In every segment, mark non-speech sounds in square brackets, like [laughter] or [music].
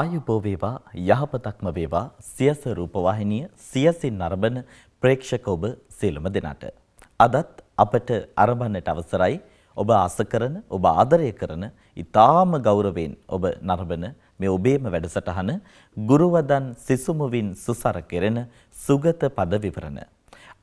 ආයුබෝ වේවා යහපතක්ම වේවා සියස රූපවාහිනිය සියසින් නරඹන ප්‍රේක්ෂක ඔබ සියලුම දෙනාට අදත් අපට අරබන්නට අවසරයි ඔබ ආසකරන ඔබ ආදරය කරන ඊ타ම ගෞරවයෙන් ඔබ නරඹන මේ ඔබේම වැඩසටහන ගුරුවදන් සිසුමුවින් සුසර කෙරෙන සුගත පද විවරණ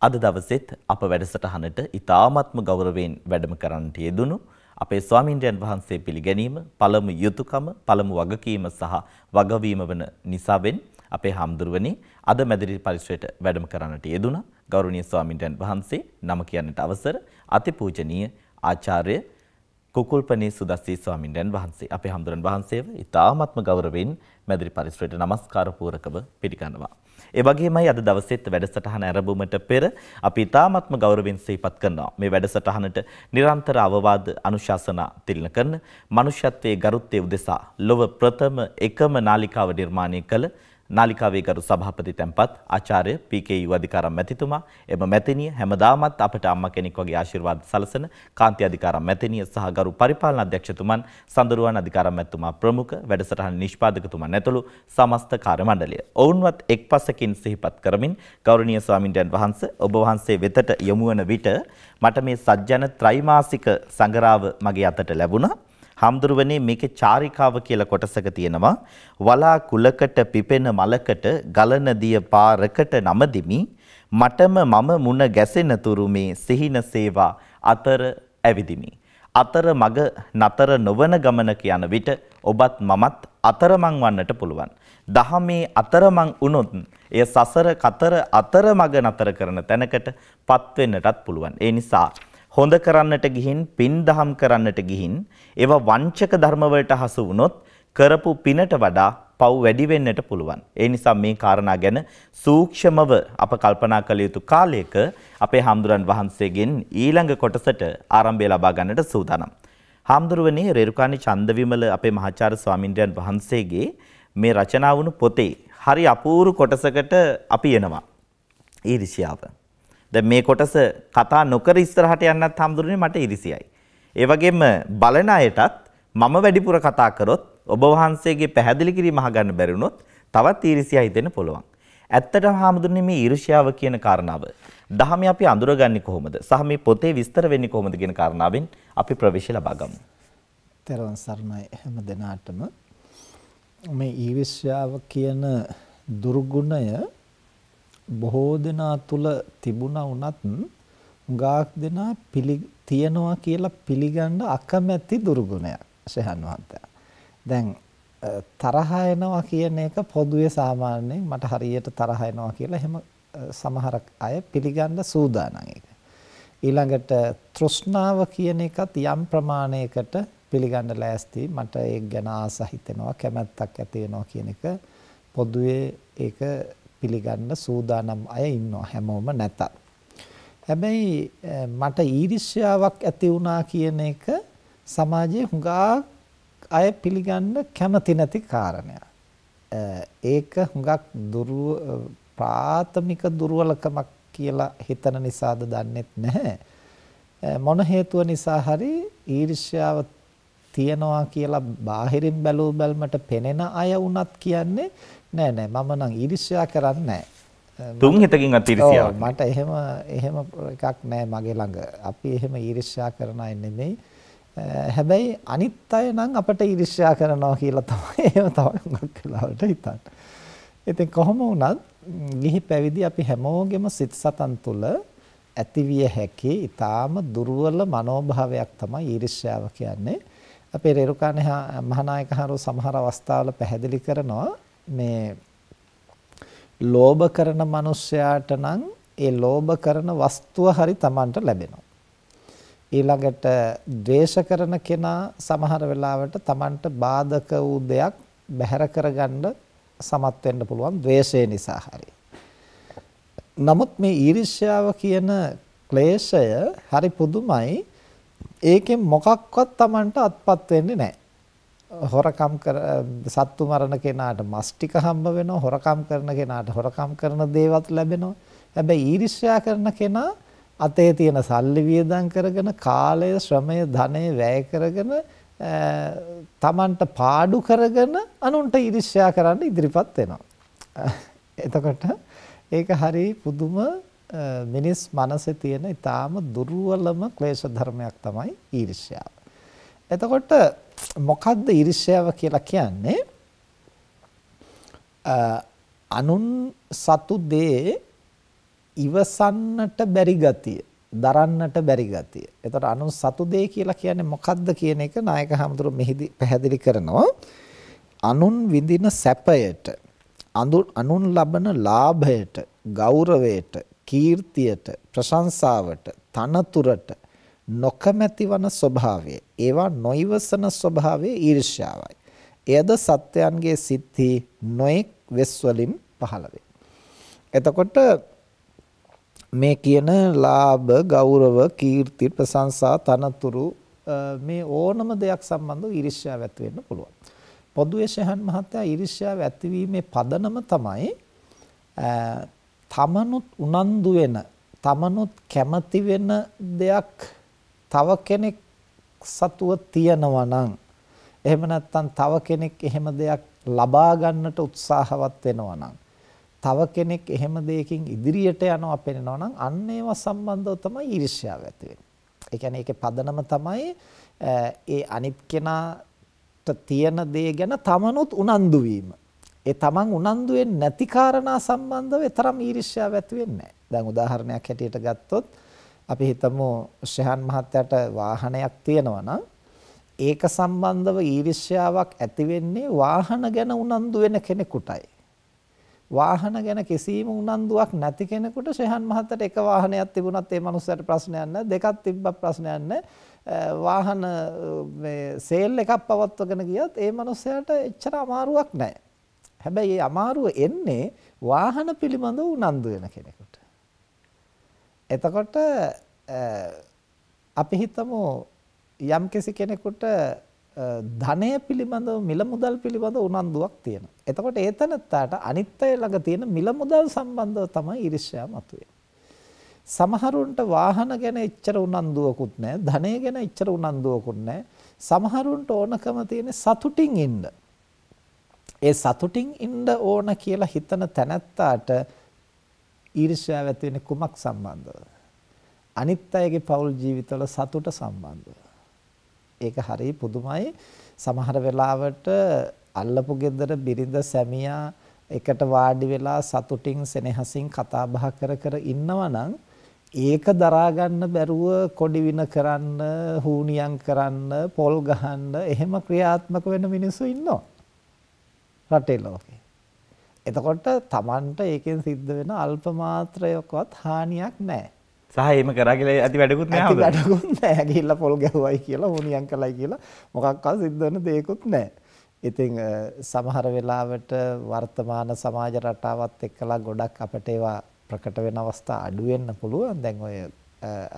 අද දවසෙත් අප වැඩසටහනට ඊ타මත්ම ගෞරවයෙන් වැඩම කරන්නට යෙදුණු අපේ ස්වාමින්ද්‍රයන් වහන්සේ පිළිගැනීම පළමු යුතුයකම පළමු වගකීම සහ වගවීම වන නිසාවෙන් අපේ හාමුදුරුවනේ අද මැදිරි පරිශ්‍රයට වැඩම කරන්නට යෙදුණා ගෞරවනීය ස්වාමින්ද්‍රයන් වහන්සේ නම කියන්නට අවසර අතිපූජනීය ආචාර්ය කුකුල්පනී සුදස්සී ස්වාමින්ද්‍රයන් වහන්සේ අපේ හාමුදුරන් වහන්සේව ඉතාමත්ම ගෞරවයෙන් මැදිරි පරිශ්‍රයට নমස්කාර පූරකව පිළිගන්නවා ඒ වගේමයි අද දවසේත් වැඩසටහන ආරම්භුමට පෙර අපි ඉතාමත්ම ගෞරවයෙන් සිහිපත් කරනවා. මේ වැඩසටහනට නිරන්තර අවවාද අනුශාසනා තිලන කරන මනුෂ්‍යත්වයේ ගරුත්වය උදෙසා ලොව ප්‍රථම එකම නාලිකාව නිර්මාණය කළ නාලිකාවේ ගරු සභාපති තැන්පත් ආචාර්ය පී.කේ. අධිකාරම් මැතිතුමා එම මැතිණිය හැමදාමත් අපට අම්මා කෙනෙක් වගේ ආශිර්වාද සලසන කාන්ති අධිකාරම් මැතිණිය සහ ගරු පරිපාලන අධ්‍යක්ෂතුමන් සඳරුවන් අධිකාරම් මැතිතුමා ප්‍රමුඛ වැඩසටහන නිෂ්පාදකතුමන් ඇතුළු සමස්ත කාර්ය මණ්ඩලය. ඔවුන්වත් එක්පසකින් සිහිපත් කරමින් ගෞරවනීය ස්වාමින්වයන් වහන්සේ ඔබ වහන්සේ වෙතට යොමු වන විට මට මේ සජ්ජන ත්‍රිමාසික සංගරාව මගේ අතට ලැබුණා. හම්දුරුවනේ මේකේ චාරිකාව කියලා කොටසක තියෙනවා වලා කුලකට පිපෙන මලකට ගලන දිය පාරකට නමදිමි මටම මම මුණ ගැසෙන තුරු මේ සිහින සේවා අතර ඇවිදිමි අතර මග නතර නොවන ගමනක යන විට ඔබත් මමත් අතරමං වන්නට පුළුවන්. දහමේ අතරමං වුණොත් එය සසර කතර අතරමඟ නතර කරන තැනකට පත්වෙන්නටත් පුළුවන්. ඒ නිසා හොඳ කරන්නට ගිහින් පින් දහම් කරන්නට ගිහින් ඒව වංචක ධර්ම වලට හසු වුණොත් කරපු පිනට වඩා පව් වැඩි වෙන්නට පුළුවන්. ඒ නිසා මේ කාරණා ගැන සූක්ෂමව අප කල්පනා කළ යුතු කාලයක අපේ හාමුදුරන් වහන්සේගෙන් ඊළඟ කොටසට ආරම්භය ලබා ගන්නට සූදානම්. හාමුදුරුවනේ රේරුකාණී චන්දවිමල අපේ මහාචාර්ය ස්වාමින්ද්‍රයන් වහන්සේගේ මේ රචනා වුණු පොතේ හරි අපූර්ව කොටසකට අපි එනවා. ඊර්ෂ්‍යාව දැන් මේ කොටස කතා නොකර ඉස්සරහට යන්නත් හම්දුරනේ මට ඉරිසියයි. ඒ වගේම බලන අයටත් මම වැඩිපුර කතා කරොත් ඔබ වහන්සේගේ පැහැදිලි කිරීම අහගන්න බැරි වුණොත් තවත් ඊර්ෂ්‍යා හිතෙන්න පුළුවන්. ඇත්තටම හාමුදුරනේ මේ ඊර්ෂ්‍යාව කියන කාරණාව දහමේ අපි අඳුරගන්නේ කොහොමද? සහ මේ පොතේ විස්තර වෙන්නේ කොහොමද කියන කාරණාවෙන් අපි ප්‍රවේශය ලබා ගමු. ත්‍රිවන් සර්ණයි හැම දිනාටම මේ ඊර්ෂ්‍යාව කියන දුර්ගුණය බොහෝ දෙනා තුල තිබුණා වුණත් ගාක් දෙනා තියනවා කියලා පිළිගන්න අකමැති දුර්ගුණයක් සහන් වහන්තා. දැන් තරහ එනවා කියන එක පොදුවේ සාමාන්‍යයෙන් මට හරියට තරහ එනවා කියලා එහෙම සමහර අය පිළිගන්න සූදානම් ඒක. ඊළඟට තෘෂ්ණාව කියන එකත් යම් ප්‍රමාණයකට පිළිගන්න ලෑස්ති මට ඒක ගැන ආස හිතෙනවා කැමැත්තක් ඇති වෙනවා කියන එක පොදුවේ ඒක පිළිගන්න සූදානම් අය ඉන්නවා හැමෝම නැතත්. හැබැයි මට ඊර්ෂ්‍යාවක් ඇති වුණා කියන එක සමාජයේ හුඟා අය පිළිගන්න කැමති නැති කාරණයක්. ඒක හුඟක් දුර්ව ප්‍රාථමික දුර්වලකමක් කියලා හිතන නිසාද දන්නේ නැහැ. මොන හේතුව නිසා හරි ඊර්ෂ්‍යාව තියනවා කියලා බාහිරින් බැලූ බැල්මට පෙනෙන අය වුණත් කියන්නේ නෑ නෑ මම නම් ඊර්ෂ්‍යා කරන්නේ නෑ තුන් හිතකින්වත් ඊර්ෂ්‍යාවක් මට එහෙම එහෙම එකක් නෑ මගේ ළඟ අපි එහෙම ඊර්ෂ්‍යා කරන අය නෙමෙයි හැබැයි අනිත් අය නම් අපට ඊර්ෂ්‍යා කරනවා කියලා තමයි [laughs] එහෙම තමයි මොකක් වෙලාවට හිතන්නේ ඉතින් කොහොම වුණත් ගිහි පැවිදි අපි හැමෝගෙම සිත සතන් තුළ ඇතිවිය හැකි ඊටාම දුර්වල මනෝභාවයක් තමයි ඊර්ෂ්‍යාව කියන්නේ. අපේ රේරුකාණ මහානායක හරු සමහර අවස්ථාවල පැහැදිලි කරනවා මේ ලෝභ කරන මිනිසයාට නම් ඒ ලෝභ කරන වස්තුව හරි Tamanට ලැබෙනවා. ඊළඟට ද්වේෂ කරන කෙනා සමහර වෙලාවට Tamanට බාධක වූ දෙයක් බැහැර කරගන්න සමත් වෙන්න පුළුවන් ද්වේෂය නිසා හරි. නමුත් මේ ඊර්ෂ්‍යාව කියන ක්ලේශය හරි පුදුමයි. ඒකෙන් මොකක්වත් Tamanට අත්පත් වෙන්නේ නැහැ. හොරකම් කර සත්තු මරන කෙනාට මස් ටික හම්බ වෙනවා හොරකම් කරන කෙනාට හොරකම් කරන දේවත් ලැබෙනවා හැබැයි ඊර්ෂ්‍යා කරන කෙනා අතේ තියෙන සල්ලි වියදම් කරගෙන කාලය ශ්‍රමය ධනය වැය කරගෙන තමන්ට පාඩු කරගෙන අනුන්ට ඊර්ෂ්‍යා කරන්න ඉදිරිපත් වෙනවා එතකොට ඒක හරි පුදුම මිනිස් මනසේ තියෙන ඊටාම දුර්වලම ක්ලේශ ධර්මයක් තමයි ඊර්ෂ්‍යාව. එතකොට මොකද්ද ඊර්ෂ්‍යාව කියලා කියන්නේ? අනුන් සතු දේ ඉවසන්නට බැරි ගතිය, දරන්නට බැරි ගතිය. එතකොට අනුන් සතු දේ කියලා කියන්නේ මොකද්ද කියන එක නායක හැමතුරු මෙහිදී පැහැදිලි කරනවා. අනුන් විඳින සැපයට අනුන් ලබන ලාභයට ගෞරවයට කීර්තියට ප්‍රශංසාවට තනතුරට නොකමැතිවන ස්වභාවය ඒවා නොයවසන ස්වභාවය ඊර්ෂ්‍යාවයි එයද සත්‍යයන්ගේ සිත්හි නොඑක් වෙස් වලින් පහළ වේ එතකොට මේ කියන ලාභ ගෞරව කීර්ති ප්‍රශංසා තනතුරු මේ ඕනම දෙයක් සම්බන්ධව ඊර්ෂ්‍යාව ඇති වෙන්න පුළුවන්. පොදුවේ ශහන් මහත්තයා ඊර්ෂ්‍යාව ඇතිවීමේ පදනම තමයි තමනුත් උනන්දු වෙන තමනුත් කැමති වෙන දෙයක් තව කෙනෙක් සතුව තියනවා නම් එහෙම නැත්නම් තව කෙනෙක් එහෙම දෙයක් ලබා ගන්නට උත්සාහවත් වෙනවා නම් තව කෙනෙක් එහෙම දෙයකින් ඉදිරියට යනවා පෙනෙනවා නම් අන්න ඒවා සම්බන්ධව තමයි ඊර්ෂ්‍යාව ඇති වෙන්නේ. ඒ කියන්නේ ඒකේ පදනම තමයි ඒ අනිත් කෙනාට තියෙන දේ ගැන තමනුත් උනන්දු වීම. ඒ තමන් උනන්දු වෙන්නේ නැති කාරණා සම්බන්ධව ඒ තරම් ඊර්ෂ්‍යාව ඇති වෙන්නේ නැහැ. දැන් උදාහරණයක් හැටියට ගත්තොත් අපි හිතමු ශ්‍රහන් මහත්තයාට වාහනයක් තියෙනවා නම් ඒක සම්බන්ධව ඊර්ෂ්‍යාවක් ඇති වෙන්නේ වාහන ගැන උනන්දු වෙන කෙනෙකුටයි. වාහන ගැන කිසිම උනන්දුවක් නැති කෙනෙකුට ශ්‍රහන් මහත්තයාට එක වාහනයක් තිබුණත් ඒ මනුස්සයාට ප්‍රශ්නයක් නැහැ. දෙකක් තිබ්බත් ප්‍රශ්නයක් නැහැ. වාහන මේ සේල් එකක් පවත්වගෙන ගියත් ඒ මනුස්සයාට එච්චර අමාරුවක් නැහැ. හැබැයි ඒ අමාරුව එන්නේ වාහන පිළිබඳව උනන්දු වෙන කෙනෙකුට. එතකොට අපි හිතමු යම්කිසි කෙනෙකුට ධනය පිළිබඳව මිල මුදල් පිළිබඳව උනන්දුවක් තියෙනවා. එතකොට ඒ තැනත්තාට අනිත් අය ළඟ තියෙන මිල මුදල් සම්බන්ධව තමයි ඊර්ෂ්‍යාව මතුවේ. සමහරුන්ට වාහන ගැන එච්චර උනන්දුවකුත් නැහැ, ධනය ගැන එච්චර උනන්දුවකුත් නැහැ. සමහරුන්ට ඕනකම තියෙන සතුටින් ඉන්න. ඒ සතුටින් ඉන්න ඕන කියලා හිතන තැනැත්තාට ඊර්ෂ්‍යාව ඇති වෙන්නේ කුමක් සම්බන්ධව? අනිත් අයගේ පෞල් ජීවිතවල සතුට සම්බන්ධව. ඒක හරිය පුදුමයි. සමහර වෙලාවට අල්ලපු ගෙදර බිරිඳ සැමියා එකට වාඩි වෙලා සතුටින් සෙනෙහසින් කතා බහ කර කර ඉන්නවනම් ඒක දරා ගන්න බැරුව කොඩි වින කරන්න, හූනියම් කරන්න, පොල් ගහන්න එහෙම ක්‍රියාත්මක වෙන මිනිස්සු ඉන්නවා. රටේ ලෝකේ. එතකොට Tamanට ඒකෙන් සිද්ධ වෙන අල්ප මාත්‍රයකවත් හානියක් නැහැ. සහ එහෙම කරා කියලා ඇති වැඩකුත් නැහැ. ඇති වැඩකුත් නැහැ. ගිහිල්ලා පොල් ගැහුවයි කියලා, හොනියම් කළයි කියලා මොකක්වත් සිද්ධ වෙන දෙයක්වත් නැහැ. ඉතින් සමහර වෙලාවට වර්තමාන සමාජ රටාවත් එක්කලා ගොඩක් අපට ඒවා ප්‍රකට වෙන අවස්ථා අඩු වෙන්න පුළුවන්. දැන් ඔය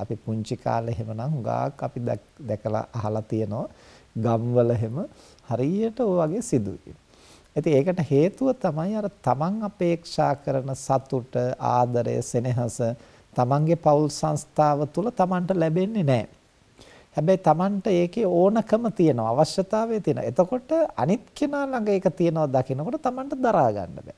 අපි පුංචි කාලේ එහෙමනම් හුඟක් අපි දැකලා අහලා තියෙනවා ගම්වල එහෙම හරියට ඔය වගේ සිදුවීම්. ඉතින් ඒකට හේතුව තමයි අර තමන් අපේක්ෂා කරන සතුට, ආදරය, සෙනෙහස තමන්ගේ පෞල් සංස්ථාව තුල තමන්ට ලැබෙන්නේ නැහැ. හැබැයි තමන්ට ඒකේ ඕනකම තියෙනවා, අවශ්‍යතාවය තියෙනවා. එතකොට අනිත් කෙනා ළඟ ඒක තියෙනවා දකිනකොට තමන්ට දරා ගන්න බෑ.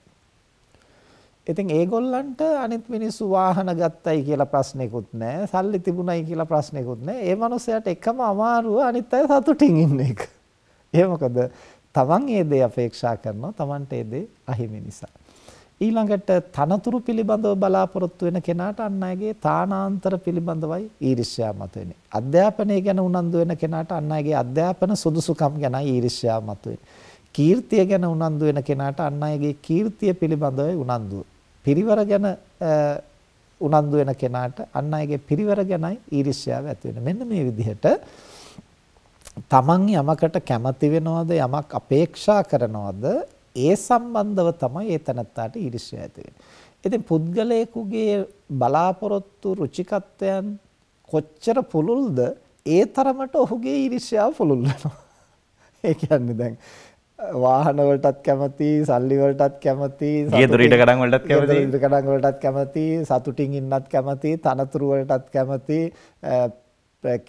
ඉතින් ඒගොල්ලන්ට අනිත් මිනිස්සු වාහන ගත්තයි කියලා ප්‍රශ්නෙකුත් නැහැ. සල්ලි තිබුණයි කියලා ප්‍රශ්නෙකුත් නැහැ. ඒ මනුස්සයාට එකම අමාරුව අනිත් අය සතුටින් ඉන්න එක. ඒ මොකද තමන් ඒ දේ අපේක්ෂා කරනවා තමන්ට ඒ දේ අහිමි නිසා. ඊළඟට තනතුරු පිළිබඳව බලාපොරොත්තු වෙන කෙනාට අන් අයගේ තානාන්තර පිළිබඳවයි ඊර්ෂ්‍යා මතුවෙන්නේ. අධ්‍යාපනය ගැන උනන්දු වෙන කෙනාට අන් අයගේ අධ්‍යාපන සුදුසුකම් ගැනයි ඊර්ෂ්‍යා මතුවෙන්නේ. කීර්තිය ගැන උනන්දු වෙන කෙනාට අන් අයගේ කීර්තිය පිළිබඳවයි උනන්දු. පිරිවර ගැන උනන්දු වෙන කෙනාට අන් අයගේ පිරිවර ගැනයි ඊර්ෂ්‍යාව ඇති වෙන. මෙන්න මේ විදිහට තමන් යමකට කැමති වෙනවද යමක් අපේක්ෂා කරනවද ඒ සම්බන්ධව තමයි ඒ තනත්තාට ඊර්ෂ්‍යා ඇති වෙන්නේ. ඉතින් පුද්ගලයෙකුගේ බලාපොරොත්තු රුචිකත්වයන් කොච්චර පුළුල්ද ඒ තරමට ඔහුගේ ඊර්ෂ්‍යාව පුළුල් වෙනවා. [laughs] ඒ කියන්නේ දැන් වාහන වලටත් කැමති, සල්ලි වලටත් කැමති, ගෙදරිට කඩන් වලටත් කැමති, ගෙදරිට කඩන් වලටත් කැමති, සතුටින් ඉන්නත් කැමති, තනතුරු වලටත් කැමති,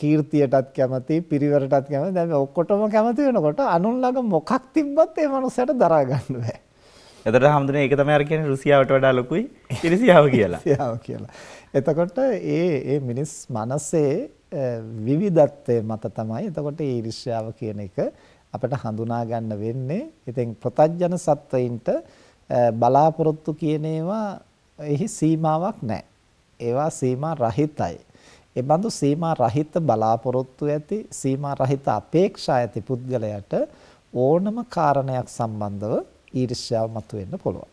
කීර්තියටත් කැමති පිරිවරටත් කැමති දැන් ඔක්කොටම කැමති වෙනකොට අනුන් ළඟ මොකක් තිබ්බත් ඒ මනුස්සයාට දරා ගන්න බෑ. එතකොට හැමදෙනේ ඒක තමයි අර කියන්නේ රුසියාවට වඩා ලොකුයි ඉරිසියාව කියලා. ඉරිසියාව කියලා. එතකොට ඒ ඒ මිනිස් මනසේ විවිධත්වය මත තමයි එතකොට ඊර්ෂ්‍යාව කියන එක අපිට හඳුනා ගන්න වෙන්නේ. ඉතින් ප්‍රතජන සත්වයින්ට බලාපොරොත්තු කියන ඒවා එහි සීමාවක් නැහැ. ඒවා සීමා රහිතයි. ඒ බඳු සීමා රහිත බලාපොරොත්තු ඇති සීමා රහිත අපේක්ෂා ඇති පුද්ගලයාට ඕනම කාරණයක් සම්බන්ධව ඊර්ෂ්‍යාව මතුවෙන්න පුළුවන්.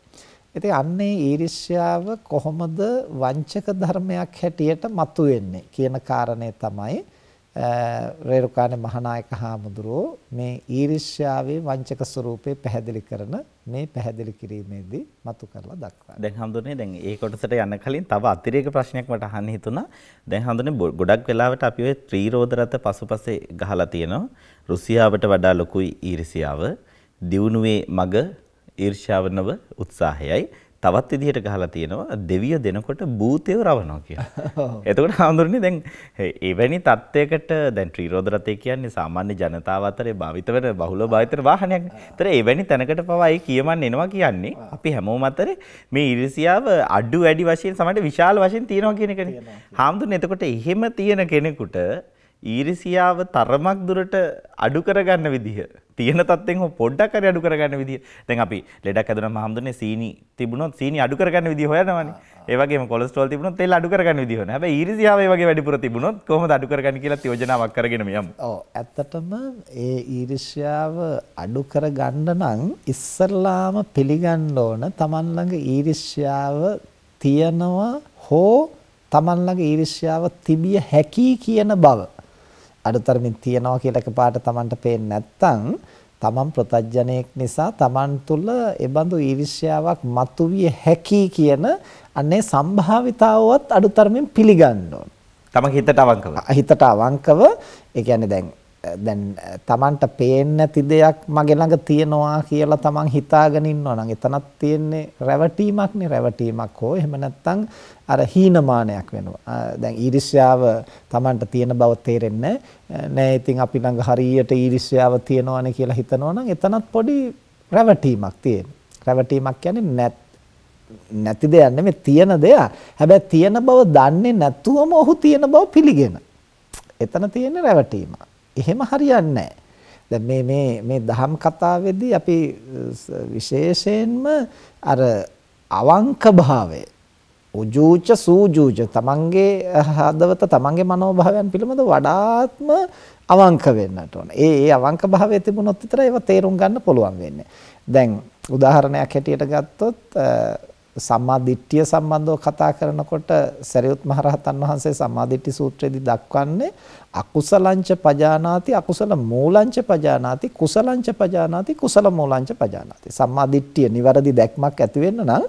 ඉතින් අන්නේ ඊර්ෂ්‍යාව කොහොමද වංචක ධර්මයක් හැටියට මතුවෙන්නේ කියන කාරණේ තමයි රේරුකාණ මහානායක හාමුදුරුව මේ ඊර්ෂ්‍යාවේ වංචක ස්වરૂපේ පැහැදිලි කරන මේ පැහැදිලි කිරීමේදී මතු කරලා දක්වනවා. දැන් හඳුනේ දැන් ඒ කොටසට යන්න කලින් තව අතිරේක ප්‍රශ්නයක් මට අහන්න හිතුණා. දැන් හඳුනේ ගොඩක් වෙලාවට අපි ඔය ත්‍රිරෝද රත පසුපසේ ගහලා තියෙනවා. රුසියාවට වඩා ලොකුයි ඊර්ෂ්‍යාව. දියුණුවේ මග ඊර්ෂ්‍යාව උත්සාහයයි. තවත් විදිහට ගහලා තියෙනවා දෙවිය දෙනකොට භූතයව රවනවා කියලා. එතකොට හඳුරන්නේ දැන් එවැනි තත්ත්වයකට දැන් ත්‍රිරෝද රථය කියන්නේ සාමාන්‍ය ජනතාව අතරේ භාවිත වෙන බහුල භාවිතන වාහනයක්. ඒතර එවැනි තැනකට පවා ඒ කියමන් එනවා කියන්නේ අපි හැමෝම අතරේ මේ ඉරිසියාව අඩු වැඩි වශයෙන් සමහරට විශාල වශයෙන් තියෙනවා කියන එකනේ. හාමුදුරනේ එතකොට එහෙම තියෙන කෙනෙකුට ඊරිසියාව තරමක් දුරට අඩු කරගන්න විදිහ තියෙන තත්ත්වෙන් හෝ පොඩ්ඩක් හරි අඩු කරගන්න විදිය. දැන් අපි ලෙඩක් ඇදුනම හම්දුනේ සීනි තිබුණොත් සීනි අඩු කරගන්න විදිය හොයනවානේ. ඒ වගේම කොලෙස්ටරෝල් තිබුණොත් තෙල් අඩු කරගන්න විදිය හොයනවා. හැබැයි ඊරිසියාව ඒ වගේ වැඩිපුර තිබුණොත් කොහොමද අඩු කරගන්නේ කියලා යෝජනාවක් කරගෙන යමු. ඔව් ඇත්තටම ඒ ඊර්ෂ්‍යාව අඩු කරගන්න නම් ඉස්සල්ලාම පිළිගන්න ඕන Taman ළඟ ඊර්ෂ්‍යාව තියනවා හෝ Taman ළඟ ඊර්ෂ්‍යාව තිබිය හැකි කියන බව. අඩුතරමින් තියනවා කියලා එකපාරට Tamanට පේන්නේ නැත්නම් Taman ප්‍රතජ්ජනෙක් නිසා Taman තුල ඒබඳු ඊර්ෂ්‍යාවක් මතුවිය හැකි කියන අනේ සම්භාවිතාවවත් අඩුතරමින් පිළිගන්න ඕන. තමගේ හිතට අවංකව. හිතට අවංකව ඒ කියන්නේ දැන් දැන් Tamanට පේන්නේ නැති දෙයක් මගේ ළඟ තියෙනවා කියලා Taman හිතාගෙන ඉන්නවා නම් එතනක් තියෙන්නේ රැවටීමක්නේ රැවටීමක් හෝ එහෙම නැත්නම් අර හීනමානයක් වෙනවා. දැන් ඊර්ෂ්‍යාව Tamanට තියෙන බව තේරෙන්නේ නෑ. ඉතින් අපි ළඟ හරියට ඊර්ෂ්‍යාව තියෙනවනේ කියලා හිතනවා නම් එතනත් පොඩි රැවටීමක් තියෙනවා. රැවටීමක් කියන්නේ නැත් නැති දෙයක් නෙමෙයි තියෙන දෙයක්. හැබැයි තියෙන බව දන්නේ නැතුවම ඔහු තියෙන බව පිළිගෙන. එතන තියෙන රැවටීමක්. එහෙම හරියන්නේ නැහැ. දැන් මේ මේ මේ දහම් කතාවේදී අපි විශේෂයෙන්ම අර අවංක භාවය උජූච සූජූච තමන්ගේ හදවත තමන්ගේ මනෝභාවයන් පිළිබඳ වඩාත්ම අවංක වෙන්නට ඕන. ඒ ඒ අවංක භාවය තිබුණොත් විතරයි ඒවා තේරුම් ගන්න පුළුවන් වෙන්නේ. දැන් උදාහරණයක් හැටියට ගත්තොත් සම්මා දිට්ඨිය සම්බන්ධව කතා කරනකොට සරියුත් මහරහතන් වහන්සේ සම්මා දිට්ඨි සූත්‍රයේදී දක්වන්නේ අකුසලංච පජානාති අකුසල මූලංච පජානාති කුසලංච පජානාති කුසල මූලංච පජානාති සම්මා දිට්ඨිය නිවැරදි දැක්මක් ඇති වෙන්න නම්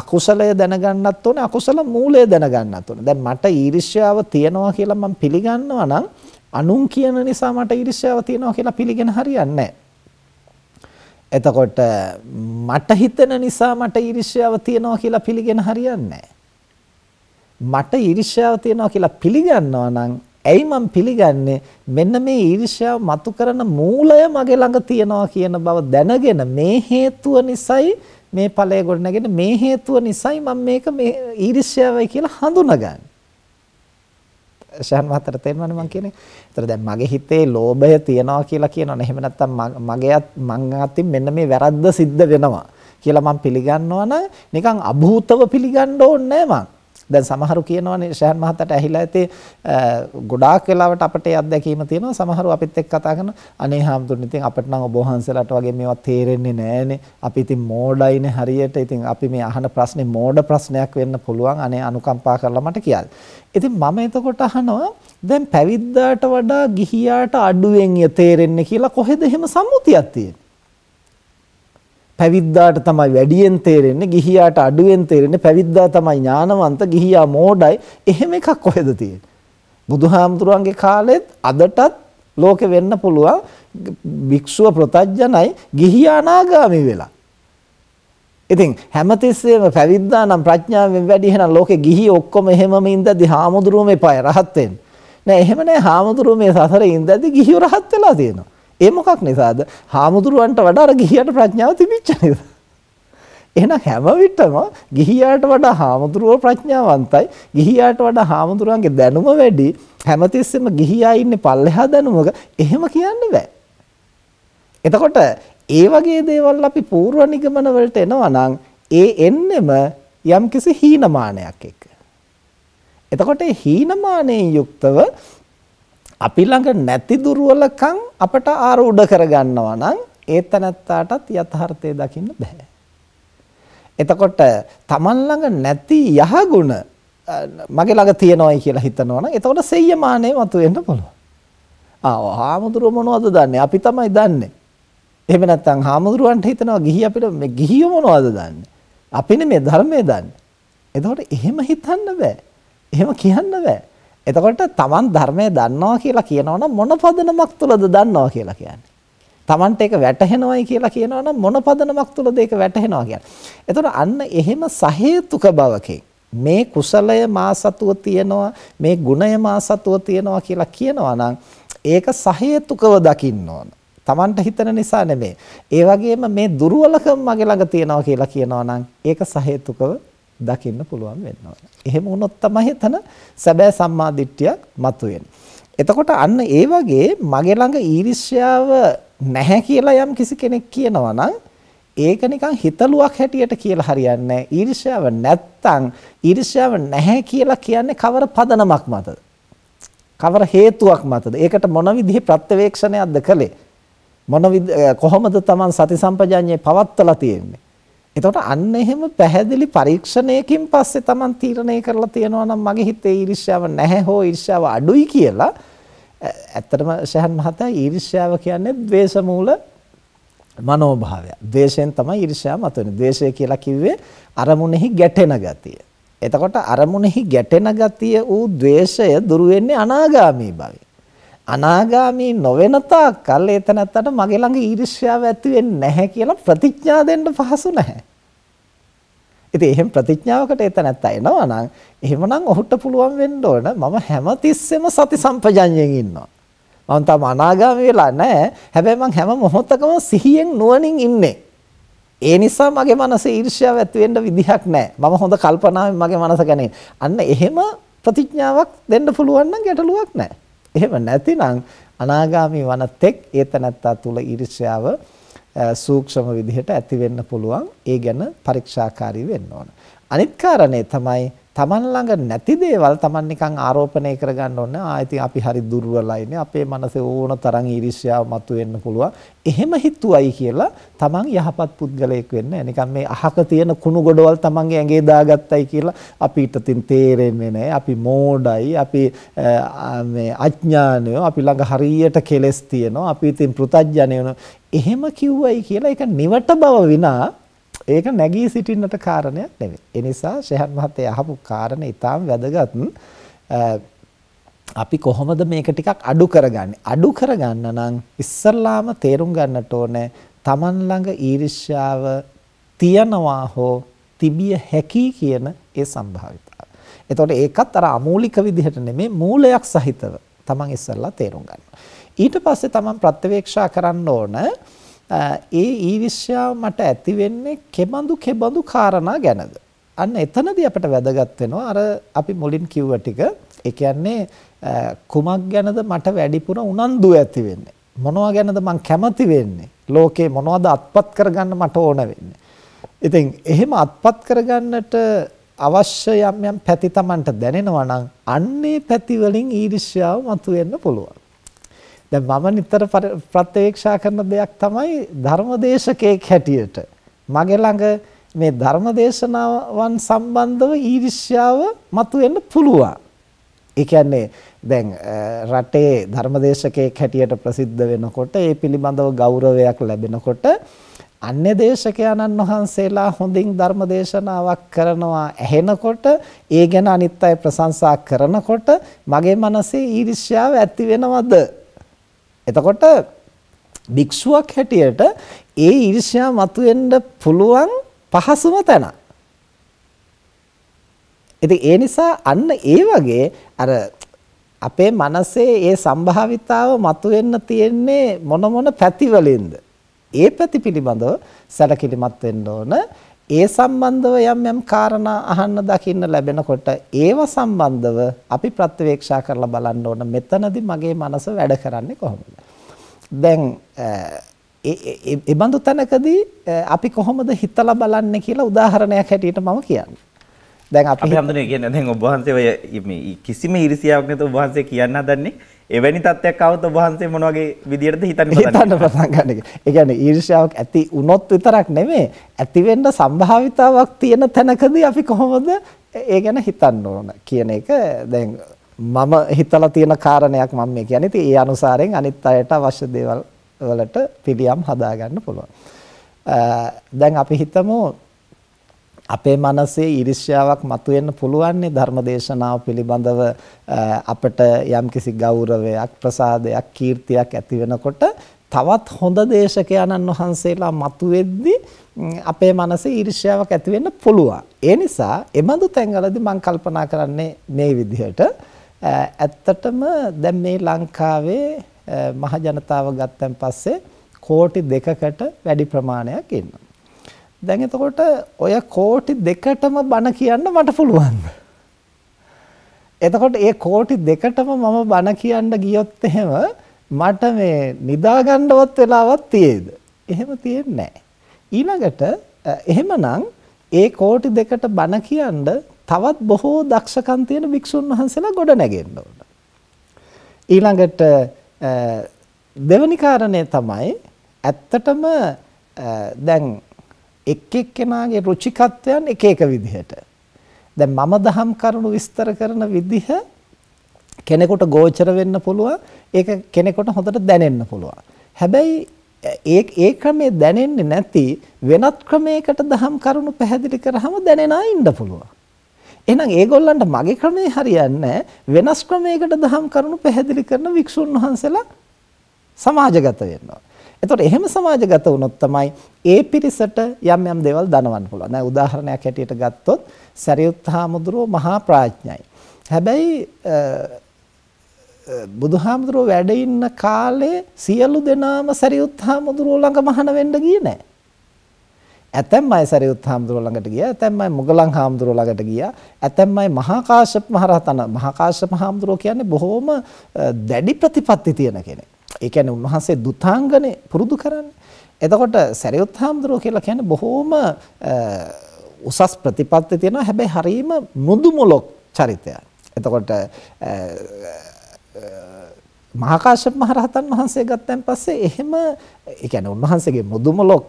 අකුසලය දැනගන්නත් ඕනේ අකුසල මූලය දැනගන්නත් ඕනේ දැන් මට ඊර්ෂ්‍යාව තියනවා කියලා මම පිළිගන්නවා නම් අනුන් කියන නිසා මට ඊර්ෂ්‍යාව තියනවා කියලා පිළිගෙන හරියන්නේ නැහැ එතකොට මට හිතෙන නිසා මට ඊර්ෂ්‍යාව තියනවා කියලා පිළිගෙන හරියන්නේ මට ඊර්ෂ්‍යාව තියනවා කියලා පිළිගන්නවා නම් ඇයි මම පිළිගන්නේ මෙන්න මේ ඊර්ෂ්‍යාව මතු කරන මූලය මගේ ළඟ තියනවා කියන බව දැනගෙන මේ හේතුව නිසායි මේ ඵලය ගොඩනගෙන මේ හේතුව නිසායි මම මේක මේ ඊර්ෂ්‍යාවයි කියලා හඳුනගන්නේ ෂාන් මහත්තයට තේරෙනවනේ මම කියන්නේ. ඒතර දැන් මගේ හිතේ ලෝභය තියනවා කියලා කියනවනේ. එහෙම නැත්නම් මගේත් මං අතින් මෙන්න මේ වැරද්ද සිද්ධ වෙනවා කියලා මම පිළිගන්නවනම් නිකන් අභූතව පිළිගන්න ඕනේ නෑ මං. දැන් සමහරු කියනවානේ ශාන් මහත්තයාට ඇහිලා ඇති ගොඩාක් වෙලාවට අපට ඒ අත්දැකීම තියෙනවා. සමහරු අපිත් එක්ක කතා කරන අනේ හැමතුන් ඉතින් අපිට නම් ඔබ වහන්සේලාට වගේ මේවා තේරෙන්නේ නැහනේ. අපි ඉතින් මෝඩයිනේ හරියට. ඉතින් අපි මේ අහන ප්‍රශ්නේ මෝඩ ප්‍රශ්නයක් වෙන්න පුළුවන්. අනේ අනුකම්පා කරලා මට කියන්න. ඉතින් මම එතකොට අහනවා දැන් පැවිද්දාට වඩා ගිහියාට අඩුවෙන් ය තේරෙන්නේ කියලා කොහෙද එහෙම සම්මුතියක් තියෙන්නේ? පැවිද්දාට තමයි වැඩියෙන් තේරෙන්නේ ගිහියාට අඩුවෙන් තේරෙන්නේ පැවිද්දා තමයි ඥානවන්ත ගිහියා මෝඩයි එහෙම එකක් කොහෙද තියෙන්නේ බුදුහාමුදුරන්ගේ කාලෙත් අදටත් ලෝකෙ වෙන්න පුළුවන් භික්ෂුව ප්‍රතජනයි ගිහියා නාගාමි වෙලා ඉතින් හැමතිස්සෙම පැවිද්දා නම් ප්‍රඥාවෙන් වැඩි එහෙනම් ලෝකෙ ගිහි ඔක්කොම එහෙමම ඉඳද්දි හාමුදුරුවෝ මේ පය රහත් වෙන්නේ නෑ එහෙම නෑ හාමුදුරුවෝ මේ සසරේ ඉඳද්දි ගිහිව රහත් වෙලා තියෙනවා ඒ මොකක් නිසාද? හාමුදුරුවන්ට වඩා අර ගිහියට ප්‍රඥාව තිබිච්ච නිසා. එහෙනම් හැම විටම ගිහියාට වඩා හාමුදුරුවෝ ප්‍රඥාවන්තයි. ගිහියාට වඩා හාමුදුරුවන්ගේ දැනුම වැඩි. හැමතිස්සෙම ගිහියා ඉන්නේ පල්ලෙහා දැනුමක. එහෙම කියන්න බෑ. එතකොට ඒ වගේ දේවල් අපි පූර්ව නිගමන වලට එනවා නම් ඒ එන්නෙම යම්කිසි හීනමානයක් එක්ක. එතකොට හීනමානයෙන් යුක්තව අපි ළඟ නැති දුර්වලකම් අපට ආර උඩ කරගන්නවා නම් ඒ තනත්තාටත් යථාර්ථය දකින්න බෑ. එතකොට Taman ළඟ නැති යහගුණ මගේ ළඟ තියෙනවයි කියලා හිතනවා නම් එතකොට සෙය්‍යමානෙ මතුවෙන්න පුළුවන්. ආ හාමුදුරුව මොනවද දන්නේ? අපි තමයි දන්නේ. එහෙම නැත්නම් හාමුදුරුවන්ට හිතනවා ගිහි අපිට මේ ගිහියෝ මොනවද දන්නේ? අපිනේ මේ ධර්මය දන්නේ. එතකොට එහෙම හිතන්න බෑ. එහෙම කියන්න බෑ. එතකොට Taman ධර්මය දන්නවා කියලා කියනවනම් මොන පදනමක් තුලද දන්නවා කියලා කියන්නේ? Tamanට ඒක වැටහෙනවයි කියලා කියනවනම් මොන පදනමක් තුලද ඒක වැටහෙනවා කියන්නේ. එතකොට අන්න එහෙම සහේතුක බවකේ මේ කුසලය මා සතුව තියෙනවා මේ ගුණය මා සතුව තියෙනවා කියලා කියනවා නම් ඒක සහේතුකව දකින්න ඕන. Tamanට හිතන නිසා නෙමෙයි. ඒ වගේම මේ දුර්වලකම මගේ ළඟ තියෙනවා කියලා කියනවා නම් ඒක සහේතුකව දකින්න පුළුවන් වෙනවා. එහෙම වුණොත් තමයි එතන සැබෑ සම්මා දිට්ඨියක් මතුවෙන්නේ. එතකොට අන්න ඒ වගේ මගේ ළඟ ඊර්ෂ්‍යාව නැහැ කියලා යම් කිසි කෙනෙක් කියනවා නම් ඒක නිකන් හිතලුවක් හැටියට කියලා හරියන්නේ නැහැ. ඊර්ෂ්‍යාව නැත්තම් ඊර්ෂ්‍යාව නැහැ කියලා කියන්නේ කවර පදනමක් මතද? කවර හේතුවක් මතද? ඒකට මොන විදිහේ ප්‍රත්‍යවේක්ෂණයක්ද කළේ? මොන කොහොමද Taman සති සම්පජාඤ්ඤේ පවත්වලා තියෙන්නේ? එතකොට අන්න එහෙම පැහැදිලි පරීක්ෂණයකින් පස්සේ Taman තීරණය කරලා තියෙනවා නම් මගේ හිතේ ඊර්ෂ්‍යාව නැහැ හෝ ඊර්ෂ්‍යාව අඩුයි කියලා ඇත්තටම ශහන් මහතා ඊර්ෂ්‍යාව කියන්නේ ද්වේෂ මූල මනෝභාවය. ද්වේෂයෙන් තමයි ඊර්ෂ්‍යාව මතුවෙන්නේ. ද්වේෂය කියලා කිව්වේ අරමුණෙහි ගැටෙන ගතිය. එතකොට අරමුණෙහි ගැටෙන ගතිය ඌ ද්වේෂය දුරු වෙන්නේ අනාගාමී භවයේ. අනාගාමී නොවන තාක්කල් එතනත්තට මගේ ළඟ ඊර්ෂ්‍යාව ඇති වෙන්නේ නැහැ කියලා ප්‍රතිඥා දෙන්න පහසු නැහැ. ඉතින් එහෙම ප්‍රතිඥාවකට එතනත්ත එනවා නම් එහෙමනම් ඔහුට පුළුවන් වෙන්න ඕන මම හැමතිස්සෙම සති සම්පජඤ්ඤයෙන් ඉන්නවා. මම තාම අනාගාමී වෙලා නැහැ. හැබැයි මම හැම මොහොතකම සිහියෙන් නුවණින් ඉන්නේ. ඒ නිසා මගේ මනසේ ඊර්ෂ්‍යාව ඇති වෙන්න විදිහක් නැහැ. මම හොඳ කල්පනාවෙන් මගේ මනස ගැන අන්න එහෙම ප්‍රතිඥාවක් දෙන්න පුළුවන් නම් ගැටලුවක් නැහැ. එහෙම නැතිනම් අනාගාමී වන තෙක් ඒතනත්තා තුල ඊර්ෂ්‍යාව සූක්ෂම විදිහට ඇති වෙන්න පුළුවන්. ඒ ගැන පරීක්ෂාකාරී වෙන්න ඕන. අනිත් කාරණේ තමයි තමන් ළඟ නැති දේවල් තමන් නිකන් ආරෝපණය කරගන්න ඕන. ආ ඉතින් අපි හරි දුර්වලයිනේ. අපේ මනසේ ඕන තරම් ඊර්ෂ්‍යාව මතුවෙන්න පුළුවන්. එහෙම හිතුවයි කියලා තමන් යහපත් පුද්ගලයෙක් වෙන්නේ නැහැ. නිකන් මේ අහක තියෙන කුණු ගොඩවල් තමන්ගේ ඇඟේ දාගත්තයි කියලා අපිට තින් තේරෙන්නේ නැහැ. අපි මෝඩයි. අපි මේ අඥානයෝ. අපි ළඟ හරියට කෙලස් තියෙනවා. අපි ඉතින් පෘතජ්ජනයෝ. එහෙම කිව්වයි කියලා ඒක නිවට බව විනා ඒක නැගී සිටින්නට කාරණයක් නෙවෙයි. ඒ නිසා ශෙහන් මහත්තයා අහපු කාරණේ ඊටාම් වැදගත්. අපි කොහොමද මේක ටිකක් අඩු කරගන්නේ? අඩු කරගන්න නම් ඉස්සල්ලාම තේරුම් ගන්නට ඕනේ Taman ළඟ ඊර්ෂ්‍යාව තියනවා හෝ තිබිය හැකි කියන ඒ සම්භාවිතාව. එතකොට ඒකත් අර අමූලික විදිහට නෙමෙයි මූලයක් සහිතව Taman ඉස්සල්ලා තේරුම් ගන්නවා. ඊට පස්සේ Taman ප්‍රත්‍යවේක්ෂා කරන්න ඕනේ ඒ ඊර්ෂ්‍යාව මට ඇති වෙන්නේ කෙබඳු කෙබඳු කාරණා ගැනද අන්න එතනදී අපිට වැදගත් වෙනවා අර අපි මුලින් කිව්ව ටික ඒ කියන්නේ කුමක් ගැනද මට වැඩිපුර උනන්දු ඇති වෙන්නේ මොනවා ගැනද මං කැමති වෙන්නේ ලෝකේ මොනවද අත්පත් කරගන්න මට ඕන වෙන්නේ ඉතින් එහෙම අත්පත් කරගන්නට අවශ්‍ය යම් යම් පැති Tamanට දැනෙනවා නම් අන්නේ පැති වලින් ඊර්ෂ්‍යාව මතුවෙන්න පුළුවන් දැන් මම නිතර ප්‍රත්‍යක්ෂා කරන දෙයක් තමයි ධර්මදේශකෙක් හැටියට මගේ ළඟ මේ ධර්මදේශනාවන් සම්බන්ධව ඊර්ෂ්‍යාව මතුවෙන්න පුළුවන්. ඒ කියන්නේ දැන් රටේ ධර්මදේශකෙක් හැටියට ප්‍රසිද්ධ වෙනකොට ඒ පිළිබඳව ගෞරවයක් ලැබෙනකොට අන්‍ය දේශකයන්න් වහන්සේලා හොඳින් ධර්ම දේශනාවක් කරනවා ඇහෙනකොට ඒ ගැන අනිත් අය ප්‍රශංසා කරනකොට මගේ මනසේ ඊර්ෂ්‍යාව ඇති වෙනවද එතකොට භික්ෂුවක් හැටියට ඒ ඊර්ෂ්‍යා මතුවෙන්න පුළුවන් පහසුම තැන. ඉතින් ඒ නිසා අන්න ඒ වගේ අර අපේ මනසේ ඒ සම්භාවිතාව මතුවෙන්න තියෙන්නේ මොන මොන පැතිවලින්ද? ඒ පැති පිළිබඳව සැලකිලිමත් වෙන්න ඕන. ඒ සම්බන්ධව යම් යම් කාරණා අහන්න දකින්න ලැබෙනකොට ඒව සම්බන්ධව අපි ප්‍රත්‍යවේක්ෂා කරලා බලන්න ඕන මෙතනදී මගේ මනස වැඩ කරන්නේ කොහොමද දැන් ඒ බඳු තැනකදී අපි කොහොමද හිතලා බලන්නේ කියලා උදාහරණයක් හැටියට මම කියන්නේ. දැන් අපි හැමදෙනේ කියන්නේ දැන් ඔබ වහන්සේ ඔය කිසිම ඉරිසියාවක් නැතුව ඔබ වහන්සේ කියන්න හදන්නේ එවැනි තත්ත්වයක් આવොත් ඔබ වහන්සේ මොන වගේ විදියටද හිතන්න පටන් ගන්නද? ඒ කියන්නේ ඊර්ෂ්‍යාවක් ඇති වුණොත් විතරක් නෙමෙයි ඇති වෙන්න සම්භාවිතාවක් තියෙන තැනකදී අපි කොහොමද ඒ ගැන හිතන්න ඕන කියන එක දැන් මම හිතලා තියෙන කාරණයක් මම මේ කියන්නේ. ඉතින් ඒ අනුසාරයෙන් අනිත් අයට අවශ්‍ය දේවල් වලට පිළියම් හදාගන්න පුළුවන්. දැන් අපි හිතමු අපේ මනසේ ඊර්ෂ්‍යාවක් මතුවෙන්න පුළුවන්නේ ධර්මදේශනාව පිළිබඳව අපට යම්කිසි ගෞරවයක් ප්‍රසාදයක් කීර්තියක් ඇති වෙනකොට තවත් හොඳ දේශකයන්න් වහන්සේලා මතුවෙද්දී අපේ මනසේ ඊර්ෂ්‍යාවක් ඇති වෙන්න පුළුවන්. ඒ නිසා එබඳු තැන්වලදී මම කල්පනා කරන්නේ මේ විදිහට ඇත්තටම දැන් මේ ලංකාවේ මහ ජනතාව ගත්තන් පස්සේ කෝටි 2කට වැඩි ප්‍රමාණයක් ඉන්නවා. දැන් එතකොට ඔය කෝටි දෙකටම බණ කියන්න මට පුළුවන්. එතකොට ඒ කෝටි දෙකටම මම බණ කියන්න ගියොත් එහෙම මට මේ නිදාගන්නවත් වෙලාවක් තියේද? එහෙම තියෙන්නේ නැහැ. ඊළඟට එහෙමනම් ඒ කෝටි දෙකට බණ කියන්න තවත් බොහෝ දක්ෂකම් තියෙන භික්ෂුන් වහන්සේලා ගොඩ නැගෙන්න ඕන. ඊළඟට දෙවනි කාරණය තමයි ඇත්තටම දැන් එක් එක්කෙනාගේ රුචිකත්වයන් එක එක විදිහට. දැන් මම දහම් කරුණු විස්තර කරන විදිහ කෙනෙකුට ගෝචර වෙන්න පුළුවන්. ඒක කෙනෙකුට හොඳට දැනෙන්න පුළුවන්. හැබැයි ඒ ඒ ක්‍රමේ දැනෙන්නේ නැති වෙනත් ක්‍රමයකට දහම් කරුණු පැහැදිලි කරාම දැනෙනා ඉන්න පුළුවන්. එහෙනම් ඒගොල්ලන්ට මගේ ක්‍රමේ හරියන්නේ වෙනස් ක්‍රමයකට දහම් කරුණු පැහැදිලි කරන වික්ෂුන් වහන්සේලා සමාජගත වෙනවා. එතකොට එහෙම සමාජගත වුණොත් තමයි ඒ පිරිසට යම් යම් දේවල් දනවන්න පුළුවන්. දැන් උදාහරණයක් හැටියට ගත්තොත් සරියුත් හාමුදුරුව මහා ප්‍රඥයි. හැබැයි බුදුහාමුදුරුව වැඩ ඉන්න කාලේ සියලු දෙනාම සරියුත් හාමුදුරුව ළඟ මහාන වෙන්න ගියේ නැහැ. ඇතැම් අය සරියුත් හාමුදුරුව ළඟට ගියා. ඇතැම් අය මුගලන් හාමුදුරුව ළඟට ගියා. ඇතැම් අය මහා කාශ්‍යප මහ රහතන මහා කාශ්‍යප හාමුදුරුව කියන්නේ බොහොම දැඩි ප්‍රතිපත්ති තියෙන කෙනෙක්. ඒ කියන්නේ උන්වහන්සේ දුතාංගනේ පුරුදු කරන්නේ. එතකොට සරියුත් හාමුදුරුවෝ කියලා කියන්නේ බොහොම උසස් ප්‍රතිපත්ති තියෙනවා. හැබැයි හරීම මුදු මොලොක් චරිතයක්. එතකොට මහකාශ්‍යප මහරහතන් වහන්සේ ගත්තන් පස්සේ එහෙම ඒ කියන්නේ උන්වහන්සේගේ මුදුමලොක්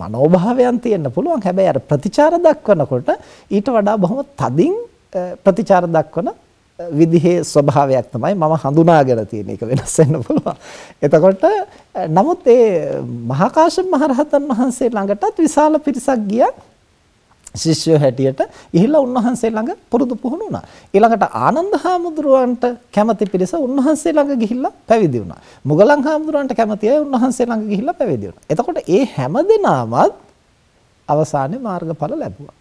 මනෝභාවයන් තියෙන්න පුළුවන්. හැබැයි අර ප්‍රතිචාර දක්වනකොට ඊට වඩා බොහොම තදින් ප්‍රතිචාර දක්වන විදිහේ ස්වභාවයක් තමයි මම හඳුනාගෙන තියෙන එක වෙනස් වෙන්න පුළුවන්. එතකොට නමුත් ඒ මහකාශ්‍යප මහරහතන් වහන්සේ ළඟටත් විශාල පිරිසක් ගියා. ශිෂ්‍යයෝ හැටියට ඉහිලා උන්වහන්සේ ළඟ පුරුදු පුහුණු වුණා. ඊළඟට ආනන්ද හාමුදුරුවන්ට කැමති පිරිස උන්වහන්සේ ළඟ ගිහිල්ලා පැවිදි වුණා. මුගලන් හාමුදුරුවන්ට කැමති අය උන්වහන්සේ ළඟ ගිහිල්ලා පැවිදි වුණා. එතකොට ඒ හැම දෙනාමත් අවසානයේ මාර්ගඵල ලැබුවා.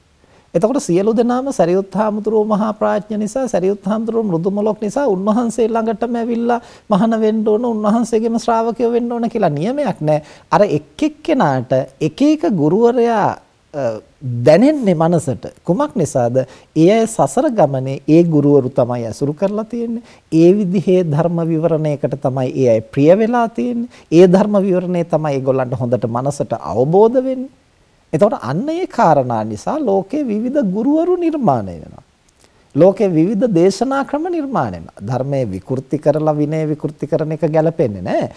එතකොට සියලු දෙනාම සරියුත් හාමුදුරුව මහා ප්‍රඥ නිසා සරියුත් හාමුදුරුව මෘදු මොලොක් නිසා උන්වහන්සේ ළඟටම ඇවිල්ලා මහාන වෙන්න ඕන උන්වහන්සේගේම ශ්‍රාවකයෝ වෙන්න ඕන කියලා නියමයක් නැහැ. අර එක් එක්කෙනාට එක එක ගුරුවරයා දැනෙන්නේ මනසට කුමක් නිසාද? ඒ අය සසර ගමනේ ඒ ගුරුවරු තමයි අසුරු කරලා තියෙන්නේ. ඒ විදිහේ ධර්ම විවරණයකට තමයි ඒ අය ප්‍රිය වෙලා තියෙන්නේ. ඒ ධර්ම විවරණය තමයි ඒගොල්ලන්ට හොඳට මනසට අවබෝධ වෙන්නේ. එතකොට අන්න ඒ කාරණා නිසා ලෝකේ විවිධ ගුරුවරු නිර්මාණය වෙනවා. ලෝකේ විවිධ දේශනා ක්‍රම නිර්මාණය වෙනවා. ධර්මයේ විකෘති කරලා විනය විකෘති කරන එක ගැලපෙන්නේ නැහැ.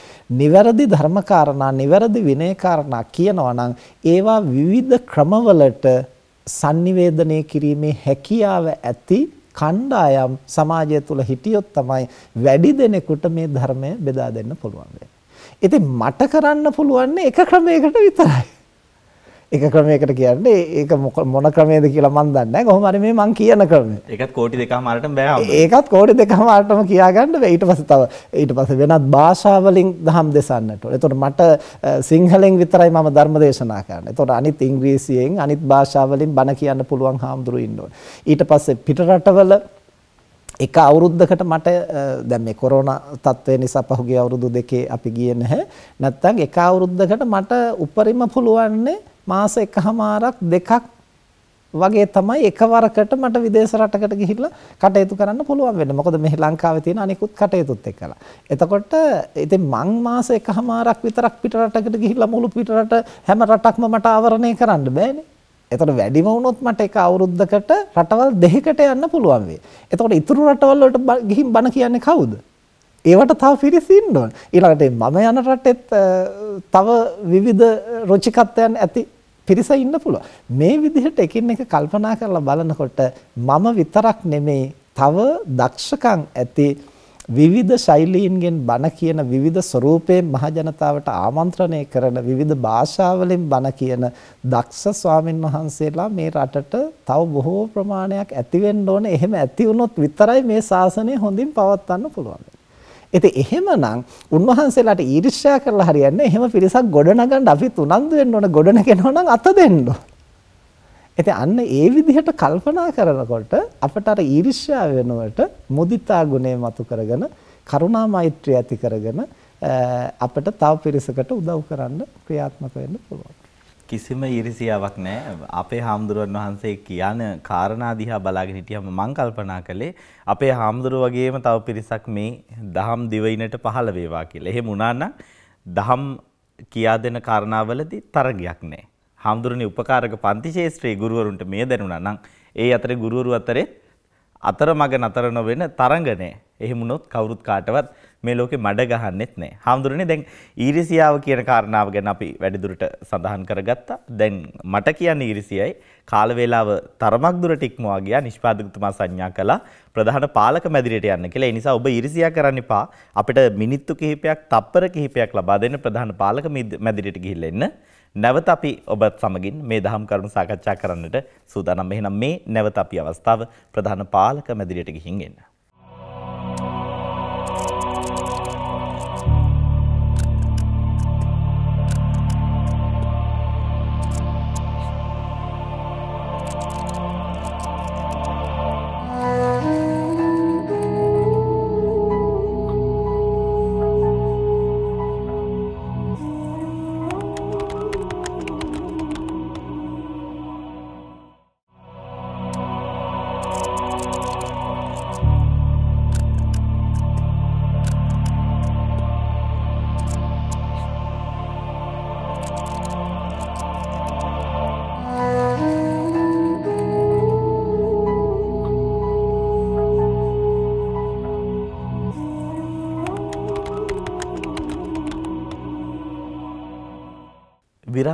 නිවැරදි ධර්ම කාරණා, නිවැරදි විනය කාරණා කියනවා නම් ඒවා විවිධ ක්‍රමවලට sannivedanaya කිරීමේ හැකියාව ඇති කණ්ඩායම් සමාජය තුල හිටියොත් තමයි වැඩි දෙනෙකුට මේ ධර්මය බෙදා දෙන්න පුළුවන් වෙන්නේ. ඉතින් මට කරන්න පුළුවන් එක ක්‍රමයකට විතරයි. එක ක්‍රමයකට කියන්නේ ඒක මොන ක්‍රමයේද කියලා මම දන්නේ නැහැ. කොහොම හරි මේ මම කියන ක්‍රමය. ඒකත් කෝටි දෙකමාරටම බෑ. ඒකත් කෝටි දෙකමාරටම කියාගන්න බෑ. ඊට පස්සේ තව ඊට පස්සේ වෙනත් භාෂාවලින් ධම් දෙසන්නට ඕනේ. එතකොට මට සිංහලෙන් විතරයි මම ධර්ම දේශනා කරන්නේ. එතකොට අනිත් ඉංග්‍රීසියෙන් අනිත් භාෂාවලින් බණ කියන්න පුළුවන් හාමුදුරු ඉන්න ඕනේ. ඊට පස්සේ පිට රටවල එක අවුරුද්දකට මට දැන් මේ කොරෝනා තත්ත්වය නිසා පහුගිය අවුරුදු දෙකේ අපි ගියේ නැහැ. නැත්තම් එක අවුරුද්දකට මට උපරිම පුළුවන්නේ මාස එකමාරක් දෙකක් වගේ තමයි එකවරකට මට විදේශ රටකට ගිහිල්ලා කටයුතු කරන්න පුළුවන් වෙන්නේ. මොකද මේ ලංකාවේ තියෙන අනිකුත් කටයුතුත් එක්කලා. එතකොට ඉතින් මං මාස එකමාරක් විතරක් පිට රටකට ගිහිල්ලා මුළු පිට රට හැම රටක්ම මට ආවරණය කරන්න බෑනේ. එතකොට වැඩිම වුණොත් මට එක අවුරුද්දකට රටවල් දෙකකට යන්න පුළුවන් වෙයි. එතකොට ඉතුරු රටවල් වලට ගිහින් බණ කියන්නේ කවුද? ඒවට තව පිරිස ඉන්න ඕන. ඊළඟට මම යන රටෙත් තව විවිධ රුචිකත්වයන් ඇති පිරිස ඉන්න පුළුවන්. මේ විදිහට එකින් එක කල්පනා කරලා බලනකොට මම විතරක් නෙමෙයි තව දක්ෂකම් ඇති විවිධ ශෛලීන්ගෙන් බණ කියන විවිධ ස්වරූපයෙන් මහජනතාවට ආමන්ත්‍රණය කරන විවිධ භාෂාවලින් බණ කියන දක්ෂ ස්වාමින් වහන්සේලා මේ රටට තව බොහෝ ප්‍රමාණයක් ඇති වෙන්න ඕනේ. එහෙම ඇති වුණොත් විතරයි මේ ශාසනය හොඳින් පවත්වන්න පුළුවන්. ඉතින් එහෙමනම් උන්වහන්සේලාට ඊර්ෂ්‍යා කරලා හරියන්නේ එහෙම පිරිසක් ගොඩනගන්න අපිත් උනන්දු වෙන්න ඕන ගොඩනගෙනවා නම් අත දෙන්න ඉතින් අන්න ඒ විදිහට කල්පනා කරනකොට අපට අර ඊර්ෂ්‍යා වෙනවට මුදිතා ගුණය මතු කරගෙන කරුණා මෛත්‍රිය ඇති කරගෙන අපට තව පිරිසකට උදව් කරන්න ක්‍රියාත්මක වෙන්න පුළුවන් කිසිම ඊරිසියාවක් නෑ අපේ හාමුදුරුවන් වහන්සේ කියන කාරණා දිහා බලාගෙන හිටියම මං කල්පනා කළේ අපේ හාමුදුරුව වගේම තව පිරිසක් මේ දහම් දිවයිනට පහළ වේවා කියලා. එහෙම වුණා නම් දහම් කියා දෙන කාරණාවලදී තරගයක් නෑ. හාමුදුරනේ උපකාරක පන්ති ශාස්ත්‍රයේ ගුරුවරුන්ට මේ දැනුණා නම් ඒ අතරේ ගුරුවරු අතරේ අතරමඟ නතර නොවන තරඟ නෑ. එහෙමුණොත් කවුරුත් කාටවත් මේ ලෝකෙ මඩ ගහන්නෙත් නෑ. හාමුදුරනේ දැන් ඊරිසියාව කියන කාරණාව ගැන අපි වැඩිදුරට සඳහන් කරගත්තා. දැන් මට කියන්නේ ඊරිසියයි කාල වේලාව තරමක් දුරට ඉක්මවා ගියා. නිෂ්පාදකතුමා සංඥා කළා ප්‍රධාන පාලක මැදිරියට යන්න කියලා. ඒ නිසා ඔබ ඊරිසියා කරන්න එපා. අපිට මිනිත්තු කිහිපයක්, තප්පර කිහිපයක් ලබා දෙන්න ප්‍රධාන පාලක මැදිරියට ගිහිල්ලා එන්න. නැවත අපි ඔබත් සමගින් මේ දහම් කරුණු සාකච්ඡා කරන්නට සූදානම්. එහෙනම් මේ නැවත අපි අවස්ථාව ප්‍රධාන පාලක මැදිරියට ගිහින් එන්න.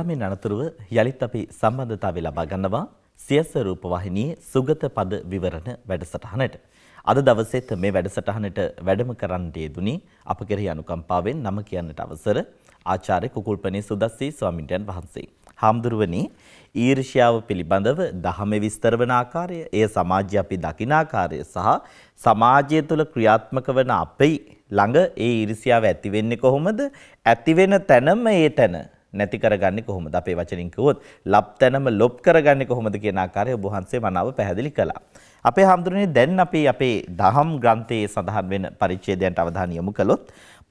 මෙන් අනතුරුව යළිත් අපි සම්බන්ධතාවය ලබා ගන්නවා සියස රූප වාහිනියේ සුගත පද විවරණ වැඩසටහනට. අද දවසේත් මේ වැඩසටහනට වැඩම කරන්නට යෙදුනි අප කෙරෙහි අනුකම්පාවෙන් නම කියන්නට අවසර ආචාර්ය කුකුල්පනී සුදස්සී ස්වාමින්වයන් වහන්සේ. හාමුදුරුවනි, ඊර්ෂ්‍යාව පිළිබඳව දහමේ විස්තර වන ආකාරය, එය සමාජයේ අපි දකින ආකාරය සහ සමාජය තුළ ක්‍රියාත්මක වන අපේ ළඟ ඒ ඊර්ෂ්‍යාව ඇති වෙන්නේ කොහොමද? ඇති වෙන තැනම ඒ තැන නැති කරගන්නේ කොහොමද? අපේ වචනින් කිව්වොත් ලප්තනම ලොප් කරගන්නේ කොහොමද කියන ආකාරය ඔබ වහන්සේ මනාව පැහැදිලි කළා. අපේ හැඳුනේ දැන් අපි අපේ දහම් ග්‍රන්ථයේ සඳහන් වෙන පරිච්ඡේදයන්ට අවධානය යොමු කළොත්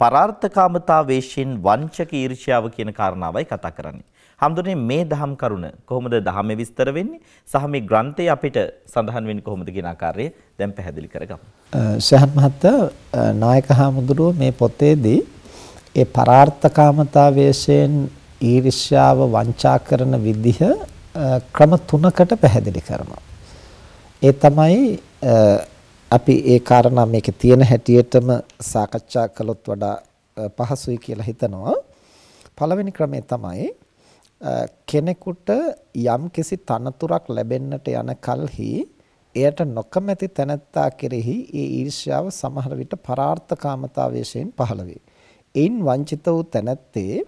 පරාර්ථකාමතා වේශයෙන් වංචක ඊර්ෂ්‍යාව කියන කාරණාවයි කතා කරන්නේ. හැඳුනේ මේ දහම් කරුණ කොහොමද දහමේ විස්තර වෙන්නේ? සහ මේ ග්‍රන්ථය අපිට සඳහන් වෙන්නේ කොහොමද කියන ආකාරය දැන් පැහැදිලි කරගමු. සහත් මහත්තයා නායක හාමුදුරුව මේ පොතේදී ඒ පරාර්ථකාමතා වේශයෙන් ඊර්ෂ්‍යාව වංචා කරන විදිහ ක්‍රම තුනකට පැහැදිලි කරනවා. ඒ තමයි අපි ඒ කාරණා මේකේ තියෙන හැටියටම සාකච්ඡා කළොත් වඩා පහසුයි කියලා හිතනවා. පළවෙනි ක්‍රමය තමයි කෙනෙකුට යම් කිසි තනතුරක් ලැබෙන්නට යන කල්හි එයට නොකමැති තැනැත්තා කෙරෙහි ඒ ඊර්ෂ්‍යාව සමහර විට පරාර්ථකාමතාවයෙන් පහළ වේ. එයින් වංචිත වූ තැනැත්තේ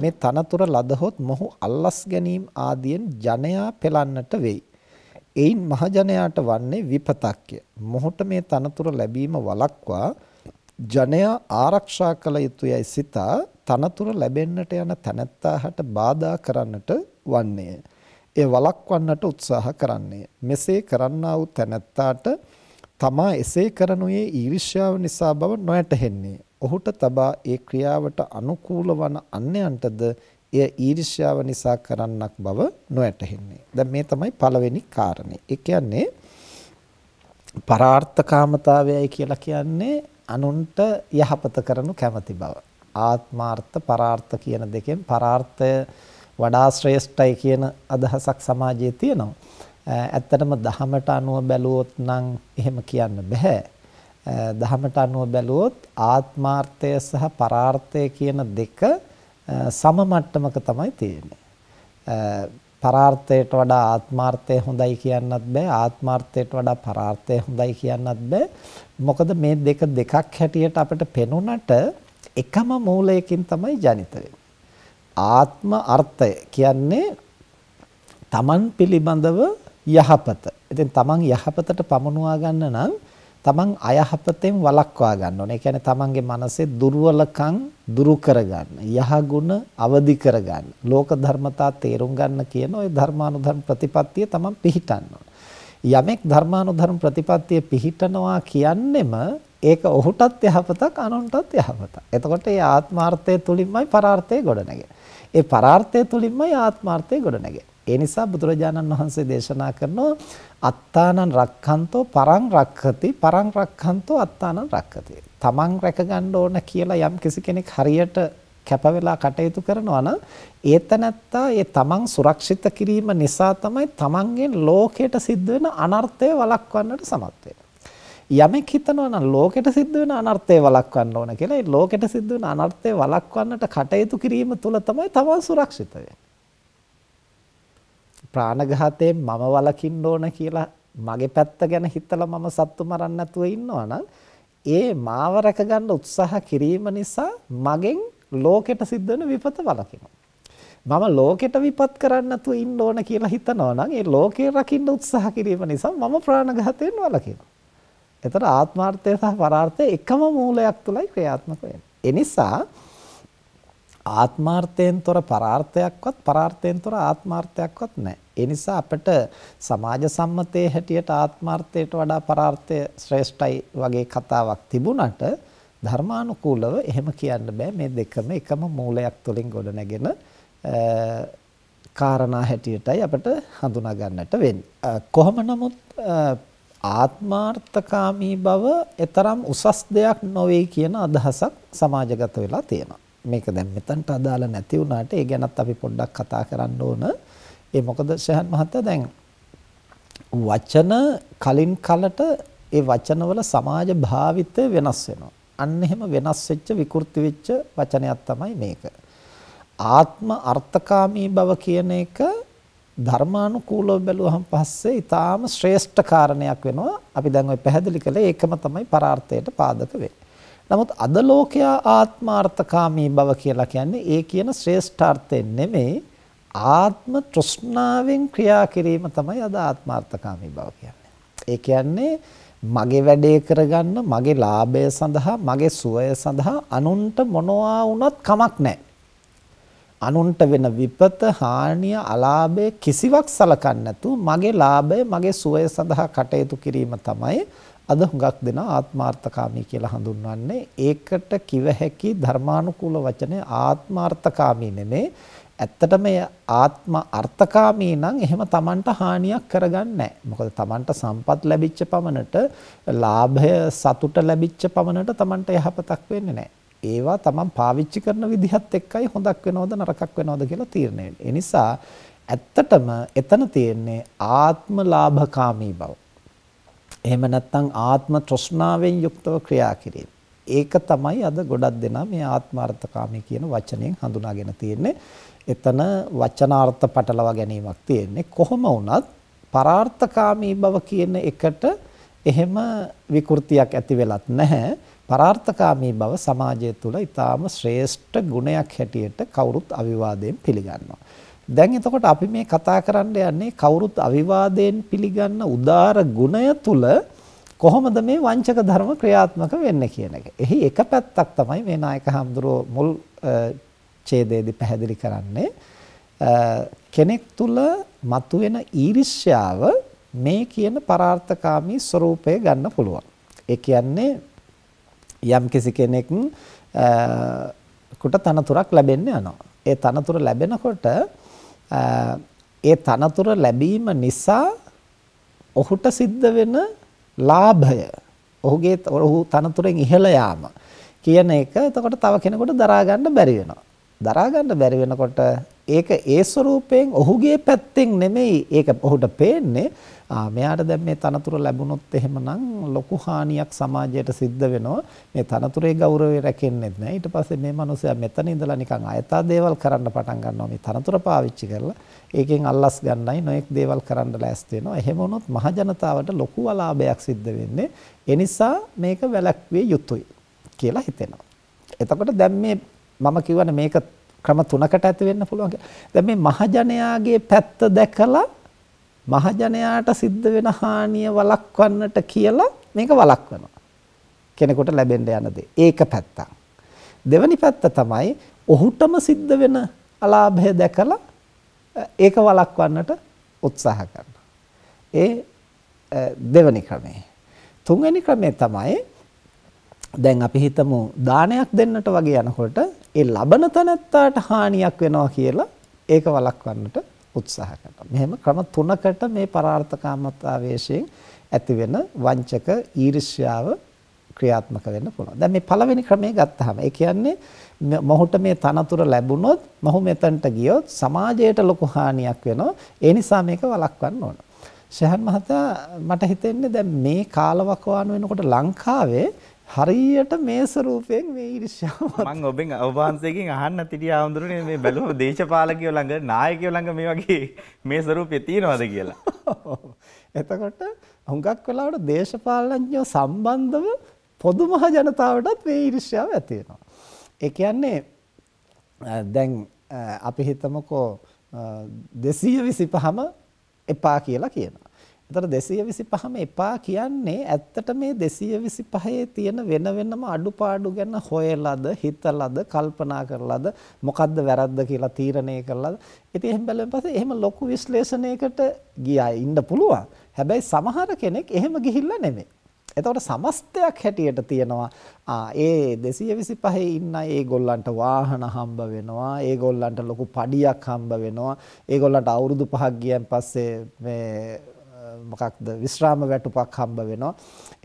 මේ තනතුර ලදහොත් මොහු අල්ලස් ගැනීම ආදියෙන් ජනයා පෙළන්නට වෙයි. එයින් මහජනයාට වන්නේ විපතක්ය. මොහුට මේ තනතුර ලැබීම වලක්වා ජනයා ආරක්ෂා කළ යුතුයයි සිතා තනතුර ලැබෙන්නට යන තැනැත්තාට බාධා කරන්නට වන්නේය. ඒ වලක්වන්නට උත්සාහ කරන්නේ. මෙසේ කරන්නා වූ තැනැත්තාට තමා එසේ කරනුයේ ඊර්ෂ්‍යාව නිසා බව නොයටහෙන්නේ. ඔහුට තබා ඒ ක්‍රියාවට අනුකූල වන අන්‍යයන්ටද එය ඊර්ෂ්‍යාව නිසා කරන්නක් බව නොඇතහෙන්නේ. දැන් මේ තමයි පළවෙනි කාරණේ. ඒ කියන්නේ පරාර්ථකාමතාවයයි කියලා කියන්නේ අනුන්ට යහපත කරනු කැමති බව. ආත්මාර්ථ පරාර්ථ කියන දෙකෙන් පරාර්ථය වඩා ශ්‍රේෂ්ඨයි කියන අදහසක් සමාජයේ තියෙනවා. ඇත්තටම දහමට අනුව බැලුවොත් නම් එහෙම කියන්න බෑ. දහමට අනුව බැලුවොත් ආත්මාර්ථය සහ පරාර්ථය කියන දෙක සම මට්ටමක තමයි තියෙන්නේ. පරාර්ථයට වඩා ආත්මාර්ථය හොඳයි කියන්නත් බෑ ආත්මාර්ථයට වඩා පරාර්ථය හොඳයි කියන්නත් බෑ. මොකද මේ දෙක දෙකක් හැටියට අපිට පෙනුනට එකම මූලයකින් තමයි ජනිත ආත්ම අර්ථය කියන්නේ Taman පිළිබඳව යහපත. ඉතින් Taman යහපතට පමුණවා ගන්න නම් තමන් අයහපතෙන් වළක්වා ගන්න ඕනේ. ඒ කියන්නේ තමන්ගේ මනසේ දුර්වලකම් දුරු කරගන්න, යහගුණ අවදි කරගන්න, ලෝක ධර්මතා තේරුම් ගන්න කියන ওই ධර්මානුධර්ම ප්‍රතිපත්තිය තමන් පිහිටන්න යමෙක් ධර්මානුධර්ම ප්‍රතිපත්තිය පිහිටනවා කියන්නෙම ඒක ඔහුටත් යහපතක් අනුන්ටත් යහපතක්. එතකොට ඒ ආත්මාර්ථය තුලින්මයි පරාර්ථය ගොඩනැගෙන්නේ. ඒ පරාර්ථය තුලින්මයි ආත්මාර්ථය ගොඩනැගෙන්නේ. ඒ නිසා බුදුරජාණන් වහන්සේ දේශනා කරනවා අත්තානං රක්ඛන්තෝ පරං රක්ඛති පරං රක්ඛන්තෝ අත්තානං රක්ඛති. තමන් රැකගන්න ඕන කියලා යම් කිසි කෙනෙක් හරියට කැප වෙලා කටයුතු කරනවා නම් ඒතනත්තා ඒ තමන් සුරක්ෂිත කිරීම නිසා තමයි තමන්ගෙන් ලෝකයට සිද්ධ වෙන අනර්ථය වළක්වන්නට සමත් වෙන්නේ. යමෙක් හිතනවා නම් ලෝකෙට සිද්ධ වෙන අනර්ථය වළක්වන්න ඕන කියලා ඒ ලෝකෙට සිද්ධ වෙන අනර්ථය වළක්වන්නට කටයුතු කිරීම තුළ තමයි තමන් සුරක්ෂිත වෙන්නේ. ප්‍රාණඝාතයෙන් මම වළකින්න ඕන කියලා මගේ පැත්ත ගැන හිතලා මම සත්තු මරන්න නැතුව ඉන්නවා නම් ඒ මාව රැකගන්න උත්සාහ කිරීම නිසා මගෙන් ලෝකෙට සිද්ධ වෙන විපත වළකිනවා. මම ලෝකෙට විපත් කරන්න නැතුව ඉන්න ඕන කියලා හිතනවා නම් ඒ ලෝකේ රකින්න උත්සාහ කිරීම නිසා මම ප්‍රාණඝාතයෙන් වළකිනවා. එතකොට ආත්මාර්ථය සහ පරාර්ථය එකම මූලයක් තුලයි ක්‍රියාත්මක වෙන්නේ. ඒ නිසා ආත්මාර්ථයෙන් තොර පරාර්ථයක්වත් පරාර්ථයෙන් තොර ආත්මාර්ථයක්වත් නැහැ. ඒ නිසා අපිට සමාජ සම්මතයේ හැටියට ආත්මార్థයට වඩා පරාර්ථය ශ්‍රේෂ්ඨයි වගේ කතාවක් තිබුණට ධර්මානුකූලව එහෙම කියන්න බෑ මේ දෙකම එකම මූලයක් තුලින් ගොඩනැගෙන කාරණා හැටියටයි අපිට හඳුනා ගන්නට වෙන්නේ. කොහොම නමුත් ආත්මාර්ථකාමී බව එතරම් උසස් දෙයක් නොවේ කියන අදහසක් සමාජගත වෙලා තියෙනවා. මේක දැන් මෙතනට අදාළ නැති වුණාට ඒ ගැනත් අපි පොඩ්ඩක් කතා කරන්න ඕන. ඒ මොකද සහන් මහත්තයා දැන් වචන කලින් කලට ඒ වචනවල සමාජ භාවිතය වෙනස් වෙනවා. අන්න එහෙම වෙනස් වෙච්ච විකෘති වෙච්ච වචනයක් තමයි මේක. ආත්ම අර්ථකාමී බව කියන එක ධර්මානුකූලව බැලුවහම පස්සේ ඊටාම ශ්‍රේෂ්ඨ කාරණයක් වෙනවා. අපි දැන් ওই පැහැදිලි කළේ ඒකම තමයි පරාර්ථයට පාදක වෙන්නේ. නමුත් අද ලෝකයා ආත්මාර්ථකාමී බව කියලා කියන්නේ ඒ කියන ශ්‍රේෂ්ඨාර්ථයෙන් නෙමෙයි ආත්ම තෘෂ්ණාවෙන් ක්‍රියා කිරීම තමයි අද ආත්මාර්ථකාමී බව කියන්නේ. ඒ කියන්නේ මගේ වැඩේ කරගන්න, මගේ ලාභය සඳහා, මගේ සුවය සඳහා අනුන්ට මොනවා වුණත් කමක් නැහැ. අනුන්ට වෙන විපත, හානිය, අලාභය කිසිවක් සලකන්නේ නැතුව මගේ ලාභය, මගේ සුවය සඳහා කටයුතු කිරීම තමයි අද හුඟක් දෙනා ආත්මාර්ථකාමී කියලා හඳුන්වන්නේ ඒකට කිව හැකි ධර්මානුකූල වචනේ ආත්මාර්ථකාමී නෙමේ ඇත්තටම ඒ ආත්ම අර්ථකාමී නම් එහෙම Tamanට හානියක් කරගන්නේ නැහැ. මොකද Tamanට සම්පත් ලැබිච්ච පමණට ලාභය සතුට ලැබිච්ච පමණට Tamanට යහපතක් වෙන්නේ නැහැ. ඒවා Taman පාවිච්චි කරන විදිහත් එක්කයි හොඳක් වෙනවද නරකක් වෙනවද කියලා තීරණය වෙන්නේ. ඒ නිසා ඇත්තටම එතන තියෙන්නේ ආත්ම ලාභකාමී බව. එහෙම නැත්නම් ආත්ම තෘෂ්ණාවෙන් යුක්තව ක්‍රියා කිරීම. ඒක තමයි අද ගොඩක් දෙනා මේ ආත්මාර්ථකාමී කියන වචනයෙන් හඳුනාගෙන තියෙන්නේ. එතන වචනාර්ථ පටලවා ගැනීමක් තියෙන්නේ කොහොම වුණත් පරාර්ථකාමී බව කියන එකට එහෙම විකෘතියක් ඇති වෙලත් නැහැ පරාර්ථකාමී බව සමාජය තුළ ඊටාම ශ්‍රේෂ්ඨ ගුණයක් හැටියට කවුරුත් අවිවාදයෙන් පිළිගන්නවා දැන් එතකොට අපි මේ කතා කරන්න යන්නේ කවුරුත් අවිවාදයෙන් පිළිගන්න උදාර ගුණය තුළ කොහොමද මේ වංචක ධර්ම ක්‍රියාත්මක වෙන්නේ කියන එක. එහි එක පැත්තක් තමයි මේ නායක හඳුරෝ මුල් පරිච්ඡේදයේදී පැහැදිලි කරන්නේ කෙනෙක් තුල මතුවෙන ඊර්ෂ්‍යාව මේ කියන පරාර්ථකාමී ස්වરૂපය ගන්න පුළුවන්. ඒ කියන්නේ යම් කිසි කෙනෙක් කුට තනතුරක් ලැබෙන්න යනවා. ඒ තනතුර ලැබෙනකොට ඒ තනතුර ලැබීම නිසා ඔහුට සිද්ධ වෙන ලාභය ඔහුගේ ඔහු තනතුරෙන් ඉහළ යාම කියන එක එතකොට තව කෙනෙකුට දරා ගන්න බැරි වෙනවා. දරා ගන්න බැරි වෙනකොට ඒක ඒ ස්වරූපයෙන් ඔහුගේ පැත්තෙන් නෙමෙයි ඒක ඔහුට පේන්නේ ආ මෙයාට දැන් මේ තනතුර ලැබුණොත් එහෙමනම් ලොකු හානියක් සමාජයට සිද්ධ වෙනවා මේ තනතුරේ ගෞරවය රැකෙන්නේ නැහැ ඊට පස්සේ මේ මිනිස්සයා මෙතන ඉඳලා නිකන් අයථා දේවල් කරන්න පටන් ගන්නවා මේ තනතුර පාවිච්චි කරලා ඒකෙන් අල්ලස් ගන්නයි නොඑක් දේවල් කරන්න ලෑස්ති වෙනවා එහෙම වුණොත් මහ ජනතාවට ලොකු අලාභයක් සිද්ධ වෙන්නේ ඒ නිසා මේක වැළැක්විය යුතුයි කියලා හිතෙනවා එතකොට දැන් මේ මම කියවන මේක ක්‍රම තුනකට ඇති වෙන්න පුළුවන් කියලා. දැන් මේ මහජනයාගේ පැත්ත දැකලා මහජනයාට සිද්ධ වෙන හානිය වළක්වන්නට කියලා මේක වළක්වනවා. කෙනෙකුට ලැබෙන්න යන දේ. ඒක පැත්තක්. දෙවැනි පැත්ත තමයි ඔහුටම සිද්ධ වෙන අලාභය දැකලා ඒක වළක්වන්නට උත්සාහ කරනවා. ඒ දෙවැනි ක්‍රමය. තුන්වැනි ක්‍රමය තමයි දැන් අපි හිතමු දානයක් දෙන්නට වගේ යනකොට ඒ ලබන තැනත්තාට හානියක් වෙනවා කියලා ඒක වළක්වන්නට උත්සාහ කරනවා. මෙහෙම ක්‍රම තුනකට මේ පරාර්ථකාමතාවයෙන් ඇති වෙන වංචක ඊර්ෂ්‍යාව ක්‍රියාත්මක වෙන්න පුළුවන්. දැන් මේ පළවෙනි ක්‍රමය ගත්තාම ඒ කියන්නේ මොහුට මේ තනතුර ලැබුණොත් මොහු මෙතනට ගියොත් සමාජයට ලොකු හානියක් වෙනවා. ඒ නිසා මේක වළක්වන්න ඕන. ශහන් මහතා මට හිතෙන්නේ දැන් මේ කාලවකවානුව වෙනකොට ලංකාවේ හරියට මේස රූපයෙන් මේ ඊර්ෂ්‍යාව මම ඔබෙන් ඔබවහන්සේගෙන් අහන්න තිටිය ආඳුරනේ මේ බැලුවම දේශපාලකයෝ ළඟ නායකයෝ ළඟ මේ වගේ මේ ස්වරූපය තියෙනවද කියලා. [laughs] එතකොට හුඟක් වෙලාවට දේශපාලනඥයෝ සම්බන්ධව පොදු මහ ජනතාවටත් මේ ඊර්ෂ්‍යාව ඇති වෙනවා. ඒ කියන්නේ දැන් අපි හිතමුකෝ 225ම එපා කියලා කියනවා. එතකොට 225ම එපා කියන්නේ ඇත්තට මේ 225 තියෙන වෙන වෙනම අඩුපාඩු ගැන හොයලාද හිතලාද කල්පනා කරලාද මොකද්ද වැරද්ද කියලා තීරණය කරලාද ඉතින් එහෙම බැලුවෙන් පස්සේ එහෙම ලොකු විශ්ලේෂණයකට ගියා ඉන්න පුළුවන් හැබැයි සමහර කෙනෙක් එහෙම ගිහිල්ලා නෙමෙයි එතකොට සමස්තයක් හැටියට තියෙනවා ආ ඒ 225 ඉන්න ඒගොල්ලන්ට වාහන හම්බ වෙනවා ඒගොල්ලන්ට ලොකු පඩියක් හම්බ වෙනවා ඒගොල්ලන්ට අවුරුදු 5ක් ගියන් පස්සේ මේ මොකක්ද විශ්‍රාම වැටුපක් හම්බ වෙනවා.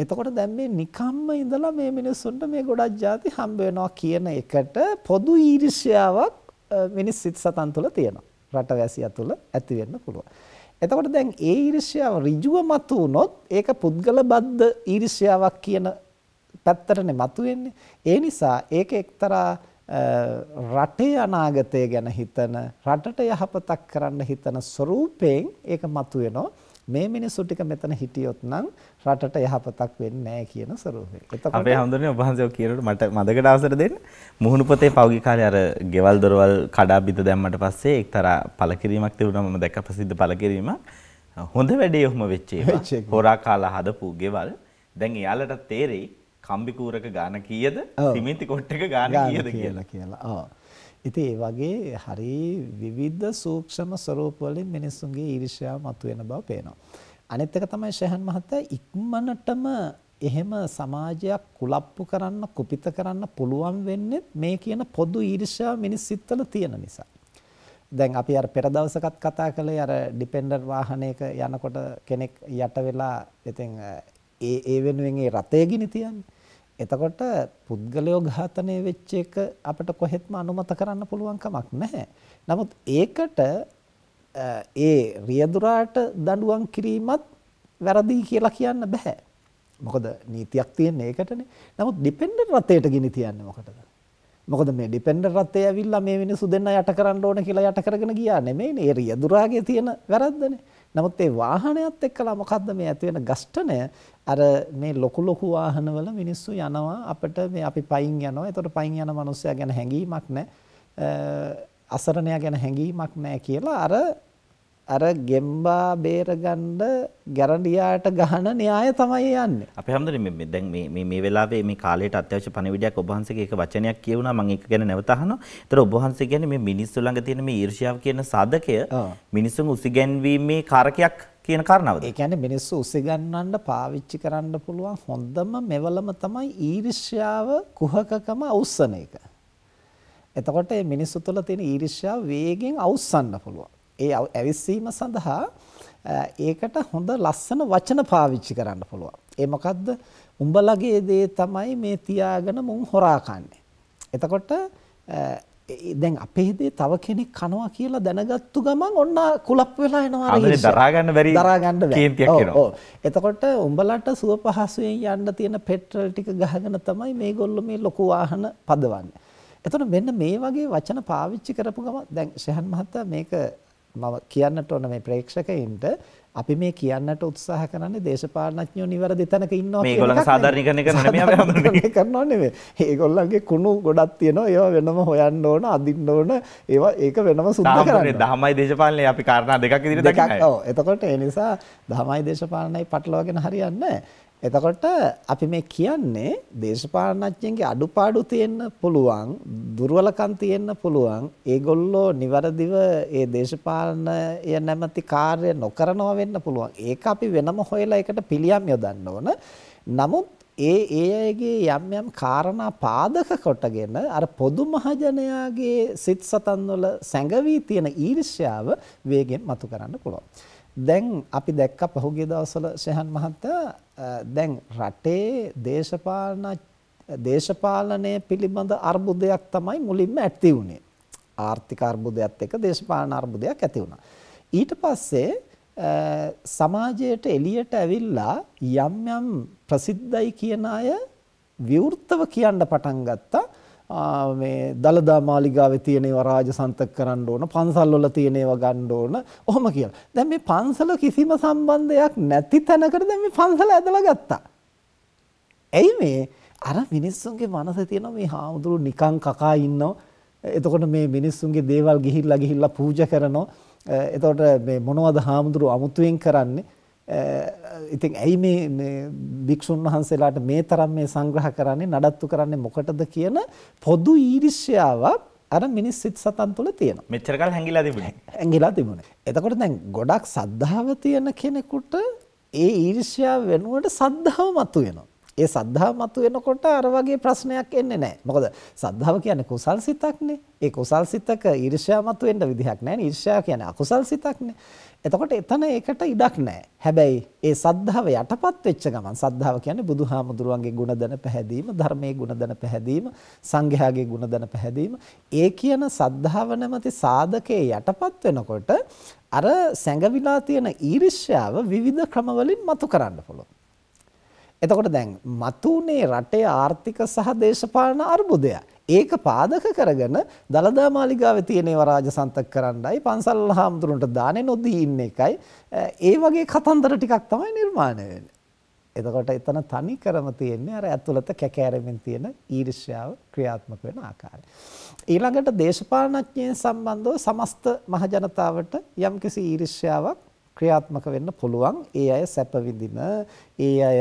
එතකොට දැන් මේ නිකම්ම ඉඳලා මේ මිනිස්සුන්ට මේ ගොඩක් ಜಾති හම්බ වෙනවා කියන එකට පොදු ඊර්ෂ්‍යාවක් මිනිස් සිත් සතන් තුළ තියෙනවා. රටවැසියා තුළ ඇති වෙන්න පුළුවන්. එතකොට දැන් ඒ ඊර්ෂ්‍යාව ඍජුව මතු වුණොත් ඒක පුද්ගල බද්ධ ඊර්ෂ්‍යාවක් කියන පැත්තටනේ මතුවෙන්නේ. ඒ නිසා ඒක එක්තරා රටේ අනාගතය ගැන හිතන රටට යහපතක් කරන්න හිතන ස්වරූපයෙන් ඒක මතුවෙනවා. මේ මිනිස්සු ටික මෙතන හිටියොත් නම් රටට යහපතක් වෙන්නේ නැහැ කියන ස්වරූපේ. එතකොට අපේ හැමදෙරේ ඔබ වහන්සේ ඔය කියනකොට මට මදකට අවසර දෙන්න. මුහුණු පොතේ පෞගි කාලේ අර ගෙවල් දොරවල් කඩා බිඳ දැම්මට පස්සේ එක්තරා පළකිරීමක් තිබුණා මම දැක්ක ප්‍රසිද්ධ පළකිරීමක්. හොඳ වැඩේ ඔහොම වෙච්ච ඒවා. හොරා කාලා හදපු ගෙවල් දැන් එයාලට තේරෙයි කම්බි කූරක ගාන කීයද? සිමෙන්ති කොට්ටක ගාන කීයද කියලා. කියලා. ඔව්. ඉතින් ඒ වගේ හරි විවිධ සූක්ෂම ස්වરૂප වලින් මිනිසුන්ගේ ඊර්ෂ්‍යාව මතුවෙන බව පේනවා. අනෙත් එක තමයි ශහන් මහත්තයා ඉක්මනටම එහෙම සමාජයක් කුලප්පු කරන්න, කුපිත කරන්න පුළුවන් වෙන්නේ මේ කියන පොදු ඊර්ෂ්‍යාව මිනිස් සිත්වල තියෙන නිසා. දැන් අපි අර පෙර දවසකත් කතා කළේ අර ඩිපෙන්ඩර් වාහනයක යනකොට කෙනෙක් යට වෙලා ඉතින් ඒ ඒ වෙනුවෙන් ඒ රතේ ගිනි තියන්නේ. එතකොට පුද්ගලයෝ ඝාතනය වෙච්ච එක අපිට කොහෙත්ම අනුමත කරන්න පුළුවන් කමක් නැහැ. නමුත් ඒකට ඒ රියදුරාට දඬුවම් කිරීමත් වැරදි කියලා කියන්න බෑ. මොකද නීතියක් තියෙන එකටනේ. නමුත් ඩිපෙන්ඩන්ට් රතේට ගිනි තියන්නේ මොකටද? මොකද මේ ඩිපෙන්ඩන්ට් රතේ ඇවිල්ලා මේ මිනිස්සු දෙන්න යට කරන්න ඕන කියලා යට කරගෙන ගියා නෙමෙයිනේ. ඒ රියදුරාගේ තියෙන වැරද්දනේ. නමුත් ඒ වාහනයත් එක්කලා මොකද්ද මේ ඇති වෙන ගස්ඨණය අර මේ ලොකු ලොකු වාහනවල මිනිස්සු යනවා අපිට මේ අපි පයින් යනවා. ඒතකොට පයින් යන මිනිස්සයා ගැන හැඟීමක් නැහැ. අසරණයා ගැන හැඟීමක් නැහැ කියලා අර අර ගෙම්බා බේරගන්න ගැරන්ඩියාට ගහන න්‍යාය තමයි යන්නේ. අපි හැමදෙම මේ දැන් මේ මේ මේ වෙලාවේ මේ කාලයට අත්‍යවශ්‍ය පණිවිඩයක් ඔබ වහන්සේගේ එක වචනයක් කියුණා මම ඒක ගැන නැවත අහනවා. ඒතර ඔබ වහන්සේ කියන්නේ මේ මිනිස්සු ළඟ තියෙන මේ ඊර්ෂ්‍යාව කියන සාධකය මිනිසුන් උසිගැන්වීමේ කාරකයක් කියන කාරණාවද? ඒ කියන්නේ මිනිස්සු උසිගන්නන්න පාවිච්චි කරන්න පුළුවන් හොඳම මෙවලම තමයි ඊර්ෂ්‍යාව කුහකකම අවුස්සන එක. එතකොට මේ මිනිස්සු තුළ තියෙන ඊර්ෂ්‍යාව වේගෙන් අවුස්සන්න පුළුවන්. ඒ ඇවිස්සීම සඳහා ඒකට හොඳ ලස්සන වචන පාවිච්චි කරන්න පුළුවන්. ඒ මොකද්ද? උඹලගේ දේ තමයි මේ තියාගෙන මුන් හොරා කන්නේ. එතකොට දැන් අපේ දේ තව කෙනෙක් කනවා කියලා දැනගත්තු ගමන් ඔන්න කුලප් වෙලා එනවා අර ඉන්නේ. දරා ගන්න බැරි. දරා ගන්න බැරි. කේන්තියක් එනවා. ඔව්. එතකොට උඹලට සුව පහසුවෙන් යන්න තියෙන පෙට්‍රල් ටික ගහගෙන තමයි මේගොල්ලෝ මේ ලොකු වාහන පදවන්නේ. එතකොට මෙන්න මේ වගේ වචන පාවිච්චි කරපු ගමන් දැන් ශෙහන් මහත්තයා මේක මම කියන්නට ඕන මේ ප්‍රේක්ෂකයින්ට අපි මේ කියන්නට උත්සාහ කරන්නේ දේශපාලනඥයෝ නිවැරදි තැනක ඉන්නවා කියන එක. මේගොල්ලන් සාධාරණීකරණය කරන නෙමෙයි අපි හඳුන්වන්නේ. කරනවා නෙමෙයි. ඒගොල්ලන්ගේ කුණු ගොඩක් තියෙනවා. ඒවා වෙනම හොයන්න ඕන, අඳින්න ඕන. ඒවා ඒක වෙනම සුද්ධ කරන්න. දහමයි දේශපාලනය අපි කාරණා දෙකක් ඉදිරියට දකිනවා. ඔව්. එතකොට ඒ නිසා දහමයි දේශපාලනයයි පටලවාගෙන හරියන්නේ නැහැ. එතකොට අපි මේ කියන්නේ දේශපාලනඥයන්ගේ අඩුපාඩු තියෙන්න පුළුවන් දුර්වලකම් තියෙන්න පුළුවන් ඒගොල්ලෝ નિවරදිව ඒ දේශපාලනය නැමැති කාර්ය නොකරනවා වෙන්න පුළුවන් ඒක අපි වෙනම හොයලා ඒකට පිළියම් යොදන්න ඕන නමුත් ඒ ඒ අයගේ යම් යම් කාරණා පාදක කොටගෙන අර පොදු මහජනයාගේ සිත් සතන් වල සැඟවී තියෙන ඊර්ෂ්‍යාව වේගෙන් මතු කරන්න පුළුවන්. දැන් අපි දැක්ක පහුගිය දවස්වල සෙහන් මහත්තයා දැන් රටේ දේශපාලන දේශපාලනය පිළිබඳ අර්බුදයක් තමයි මුලින්ම ඇති වුණේ. ආර්ථික අර්බුදයත් එක්ක දේශපාලන අර්බුදයක් ඇති වුණා. ඊට පස්සේ සමාජයට එළියට ඇවිල්ලා යම් යම් ප්‍රසිද්ධයි කියන අය විවෘතව කියන්න පටන් ගත්තා. මේ දලදා මාලිගාවේ තියෙන ඒවා රාජසන්තක කරන්න ඕන පන්සල් වල තියෙන ඒවා ගන්න ඕන ඔහොම කියලා. දැන් මේ පන්සල කිසිම සම්බන්ධයක් නැති තැනකට දැන් මේ පන්සල ඇදලා ගත්තා. ඇයි මේ අර මිනිස්සුන්ගේ මනසේ තියෙන මේ හාමුදුරු නිකන් කකා ඉන්නවා. එතකොට මේ මිනිස්සුන්ගේ දේවල් ගිහිල්ලා ගිහිල්ලා පූජා කරනවා. එතකොට මේ මොනවද හාමුදුරු අමුතුවෙන් කරන්නේ? ඉතින් ඇයි මේ මේ භික්ෂුන් වහන්සේලාට මේ තරම් මේ සංග්‍රහ කරන්නේ නඩත්තු කරන්නේ මොකටද කියන පොදු ඊර්ෂ්‍යාවක් අර මිනිස් සිත් සතන් තුළ තියෙනවා. මෙච්චර කල් හැංගිලා තිබුණේ. හැංගිලා තිබුණේ. එතකොට දැන් ගොඩක් සද්ධාව තියෙන කෙනෙකුට ඒ ඊර්ෂ්‍යාව වෙනුවට සද්ධාව මතුවෙනවා. ඒ සද්ධාව මතුවෙනකොට අර වගේ ප්‍රශ්නයක් එන්නේ නැහැ. මොකද සද්ධාව කියන්නේ කුසල් සිතක්නේ. ඒ කුසල් සිතක ඊර්ෂ්‍යාව මතුවෙන්න විදිහක් නැහැ. ඊර්ෂ්‍යාව කියන්නේ අකුසල් සිතක්නේ. එතකොට එතන ඒකට ඉඩක් නැහැ. හැබැයි ඒ සද්ධාව යටපත් වෙච්ච ගමන් සද්ධාව කියන්නේ බුදුහාමුදුරුවන්ගේ ගුණදන පැහැදීම, ධර්මයේ ගුණදන පැහැදීම, සංඝයාගේ ගුණදන පැහැදීම. ඒ කියන සද්ධාව නැමැති සාධකයේ යටපත් වෙනකොට අර සැඟවිලා තියෙන ඊර්ෂ්‍යාව විවිධ ක්‍රමවලින් මතු කරන්න පුළුවන්. එතකොට දැන් මතුනේ රටේ ආර්ථික සහ දේශපාලන අර්බුදය. ඒක පාදක කරගෙන දලදා මාලිගාවේ තියෙන ඒවා රාජසන්තක කරන්නයි පන්සල් හාමුදුරන්ට දානේ නොදී ඉන්න එකයි ඒ වගේ කතන්දර ටිකක් තමයි නිර්මාණය වෙන්නේ. එතකොට එතන තනි කරම තියෙන්නේ අර ඇතුළත කැකෑරෙමින් තියෙන ඊර්ෂ්‍යාව ක්‍රියාත්මක වෙන ආකාරය. ඊළඟට දේශපාලනඥයන් සම්බන්ධව සමස්ත මහජනතාවට යම්කිසි ඊර්ෂ්‍යාවක් ක්‍රියාත්මක වෙන්න පුළුවන් ඒ අය සැප විඳින ඒ අය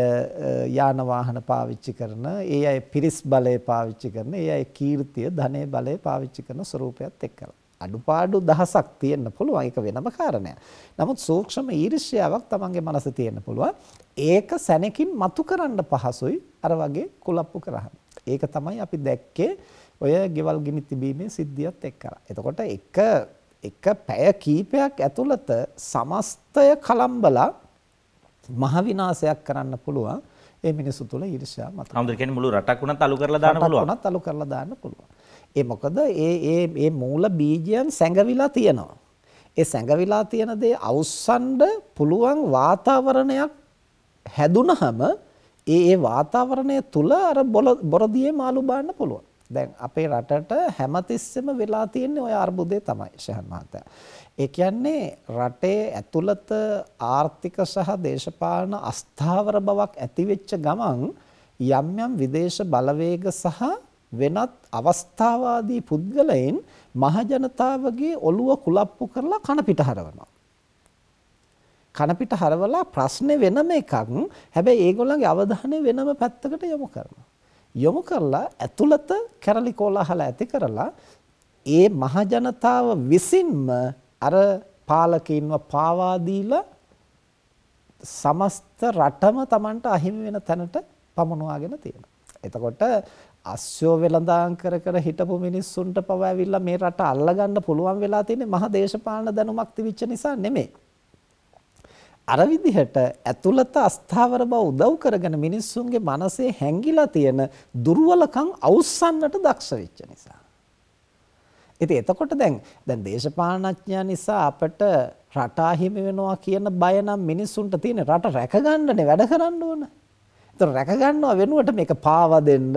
යාන වාහන පාවිච්චි කරන ඒ අය පිරිස් බලය පාවිච්චි කරන ඒ අය කීර්තිය ධනෙ බලය පාවිච්චි කරන ස්වરૂපයත් එක්කලා අඩුපාඩු දහසක් තියෙන්න පුළුවන් ඒක වෙනම කාරණයක්. නමුත් සූක්ෂම ඊර්ෂ්‍යාවක් තමන්ගේ මනසේ තියෙන්න පුළුවන්. ඒක සැනකින් මතු කරන්න පහසුයි අර වගේ කුලප්පු කරහම. ඒක තමයි අපි දැක්කේ ඔය ගෙවල් ගිනි තිබීමේ සිද්ධියත් එක්කලා. එතකොට එක එක පැය කීපයක් ඇතුළත සමස්තය කලම්බලා මහ විනාශයක් කරන්න පුළුවන් ඒ මිනිසු තුළ ඊර්ෂ්‍යා මත. අමුද කියන්නේ මුළු රටක් උනත් අලු කරලා දාන්න පුළුවන්. උනත් අලු කරලා දාන්න පුළුවන්. ඒ මොකද ඒ ඒ ඒ මූල බීජයන් සැඟවිලා තියෙනවා. ඒ සැඟවිලා තියෙන දේ අවුස්සන්න පුළුවන් වාතාවරණයක් හැදුනහම ඒ ඒ වාතාවරණය තුල අර බොරදියේ මාළු බාන්න පුළුවන්. දැන් අපේ රටට හැමතිස්සෙම වෙලා තියෙන්නේ ওই අර්බුදේ තමයි ශහන් මහත්තයා. ඒ කියන්නේ රටේ ඇතුළත ආර්ථික සහ දේශපාලන අස්ථාවර බවක් ඇති වෙච්ච ගමන් යම් යම් විදේශ බලවේග සහ වෙනත් අවස්ථාවාදී පුද්ගලයන් මහජනතාවගේ ඔළුව කුලප්පු කරලා කන පිට හරවනවා. කන පිට හරවලා ප්‍රශ්නේ වෙනම එකක්. හැබැයි ඒගොල්ලන්ගේ අවධානය වෙනම පැත්තකට යොමු කරනවා. යොමු කරලා ඇතුළත කැරලි කෝලාහල ඇති කරලා ඒ මහ ජනතාව විසින්ම අර පාලකීන්ව පාවා දීලා සමස්ත රටම Tamanට අහිමි වෙන තැනට පමුණවාගෙන තියෙනවා. එතකොට අස්සෝ වෙළඳාම් කර කර හිටපු මිනිස්සුන්ට පව ඇවිල්ලා මේ රට අල්ලගන්න පුළුවන් වෙලා තියෙන්නේ මහ දේශපාලන දැනුමක් තිබිච්ච නිසා නෙමෙයි. අර විදිහට ඇතුළත අස්ථාවර බව උදව් කරගෙන මිනිස්සුන්ගේ මනසේ හැංගිලා තියෙන දුර්වලකම් අවස්සන්නට දක්ෂ වෙච්ච නිසා. ඉතින් එතකොට දැන් දැන් දේශපාලනඥයා නිසා අපට රට අහිමි වෙනවා කියන බය නම් මිනිස්සුන්ට තියෙන රට රැකගන්නනේ වැඩ කරන්න ඕන. ඒතර රැකගන්නවා වෙනුවට මේක පාව දෙන්න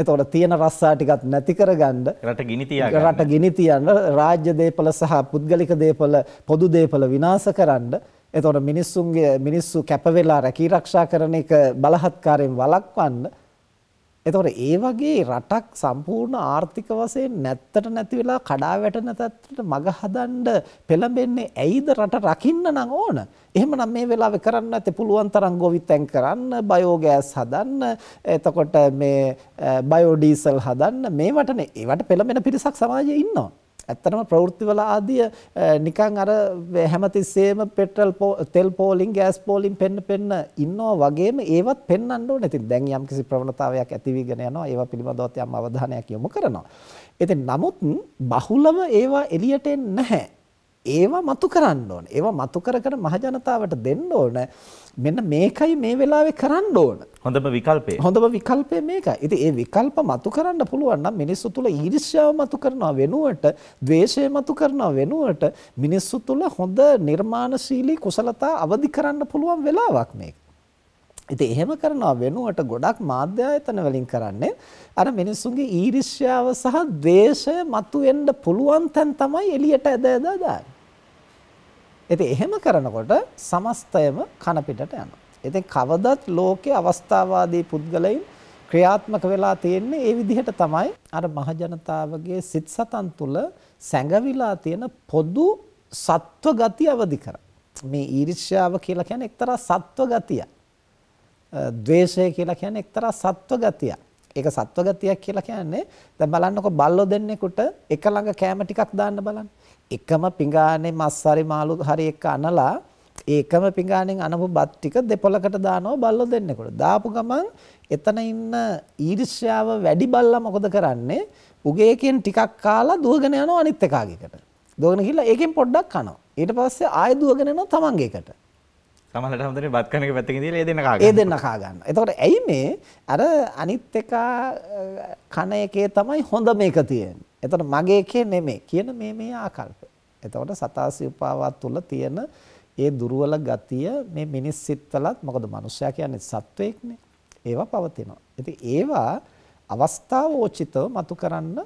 එතකොට තියෙන රස්සා ටිකත් නැති කරගන්න රට ගිනි තියාගන්න රට ගිනි තියන්න රාජ්‍ය දේපල සහ පුද්ගලික දේපල පොදු දේපල විනාශ කරන්න එතකොට මිනිස්සුන්ගේ මිනිස්සු කැප වෙලා රැකී ආරක්ෂා කරන එක බලහත්කාරයෙන් වළක්වන්න. එතකොට ඒ වගේ රටක් සම්පූර්ණ ආර්ථික වශයෙන් නැත්තට නැති වෙලා කඩා වැටෙන තත්ත්වයට මග හදන්න පෙළඹෙන්නේ ඇයිද රට රකින්න නම් ඕන. එහෙමනම් මේ වෙලාවේ කරන්න නැත්තේ පුළුවන් තරම් ගොවිතැන් කරන්න, බයෝගෑස් හදන්න, එතකොට මේ බයෝඩීසල් හදන්න මේවටනේ ඒවට පෙළඹෙන පිරිසක් සමාජයේ ඉන්නවා. ඇත්තටම ප්‍රවෘත්තිවල ආදිය නිකන් අර හැමතිස්සෙම පෙට්‍රල් තෙල් පෝලින් ගෑස් පෝලින් පෙන්න පෙන්න ඉන්නවා වගේම ඒවත් පෙන්වන්න ඕනේ. ඉතින් දැන් යම්කිසි ප්‍රවණතාවයක් ඇති වීගෙන යනවා. ඒවා පිළිබඳවත් යම් අවධානයක් යොමු කරනවා. ඉතින් නමුත් බහුලව ඒවා එළියට එන්නේ නැහැ. ඒවා මතු කරන්න ඕන. ඒවා මතු කර කර මහජනතාවට දෙන්න ඕන. මෙන්න මේකයි මේ වෙලාවේ කරන්න ඕන. හොඳම විකල්පය. හොඳම විකල්පය මේකයි. ඉතින් ඒ විකල්ප මතු කරන්න පුළුවන් නම් මිනිස්සු තුල ඊර්ෂ්‍යාව මතු කරනවා වෙනුවට, ද්වේෂය මතු කරනවා වෙනුවට මිනිස්සු තුල හොඳ නිර්මාණශීලී කුසලතා අවදි කරන්න පුළුවන් වෙලාවක් මේක. ඉතින් එහෙම කරනවා වෙනුවට ගොඩක් මාධ්‍ය ආයතන වලින් කරන්නේ අර මිනිස්සුන්ගේ ඊර්ෂ්‍යාව සහ ද්වේෂය මතු වෙන්න පුළුවන් තැන් තමයි එළියට ඇද ඇද දාන්නේ. ඉතින් එහෙම කරනකොට සමස්තයම කන පිටට යනවා. ඉතින් කවදත් ලෝකේ අවස්ථාවාදී පුද්ගලයින් ක්‍රියාත්මක වෙලා තියෙන්නේ ඒ විදිහට තමයි අර මහ ජනතාවගේ සිත් සතන් තුල සැඟවිලා තියෙන පොදු සත්ව ගති අවදි කර. මේ ඊර්ෂ්‍යාව කියලා කියන්නේ එක්තරා සත්ව ගතියක්. ද්වේෂය කියලා කියන්නේ එක්තරා සත්ව ගතියක්. ඒක සත්ව ගතියක් කියලා කියන්නේ දැන් බලන්නකො බල්ලෝ දෙන්නෙකුට එක ළඟ කෑම ටිකක් දාන්න බලන්න. එකම පිඟානේ මස් හරි මාළු හරි එක අනලා ඒකම පිඟානෙන් අනපු බත් ටික දෙපොලකට දානවා බල්ලෝ දෙන්නෙකුට. දාපු ගමන් එතන ඉන්න ඊර්ෂ්‍යාව වැඩි බල්ලා මොකද කරන්නේ? උගේකෙන් ටිකක් කාලා දුවගෙන යනවා අනිත් එකාගෙකට. දුවගෙන ගිහලා ඒකෙන් පොඩ්ඩක් කනවා. ඊට පස්සේ ආයෙ දුවගෙන යනවා තමන්ගේකට. සමහරවිට හම්දනේ බත් කන එක පැත්තකින් දාලා ඒ දෙන්න කා ගන්නවා. ඒ දෙන්න කා ගන්නවා. එතකොට ඇයි මේ අර අනිත් එක කන එකේ තමයි හොඳ මේක තියෙන්නේ. එතකොට මගේ එකේ නෙමෙයි කියන මේ මේ ආකල්ප. එතකොට සතා සිව්පාවා තුල තියෙන ඒ දුර්වල ගතිය මේ මිනිස් සිත්වලත් මොකද මනුස්සයා කියන්නේ සත්වෙක්නේ. ඒවා පවතිනවා. ඉතින් ඒවා අවස්ථාවෝචිතව මතු කරන්න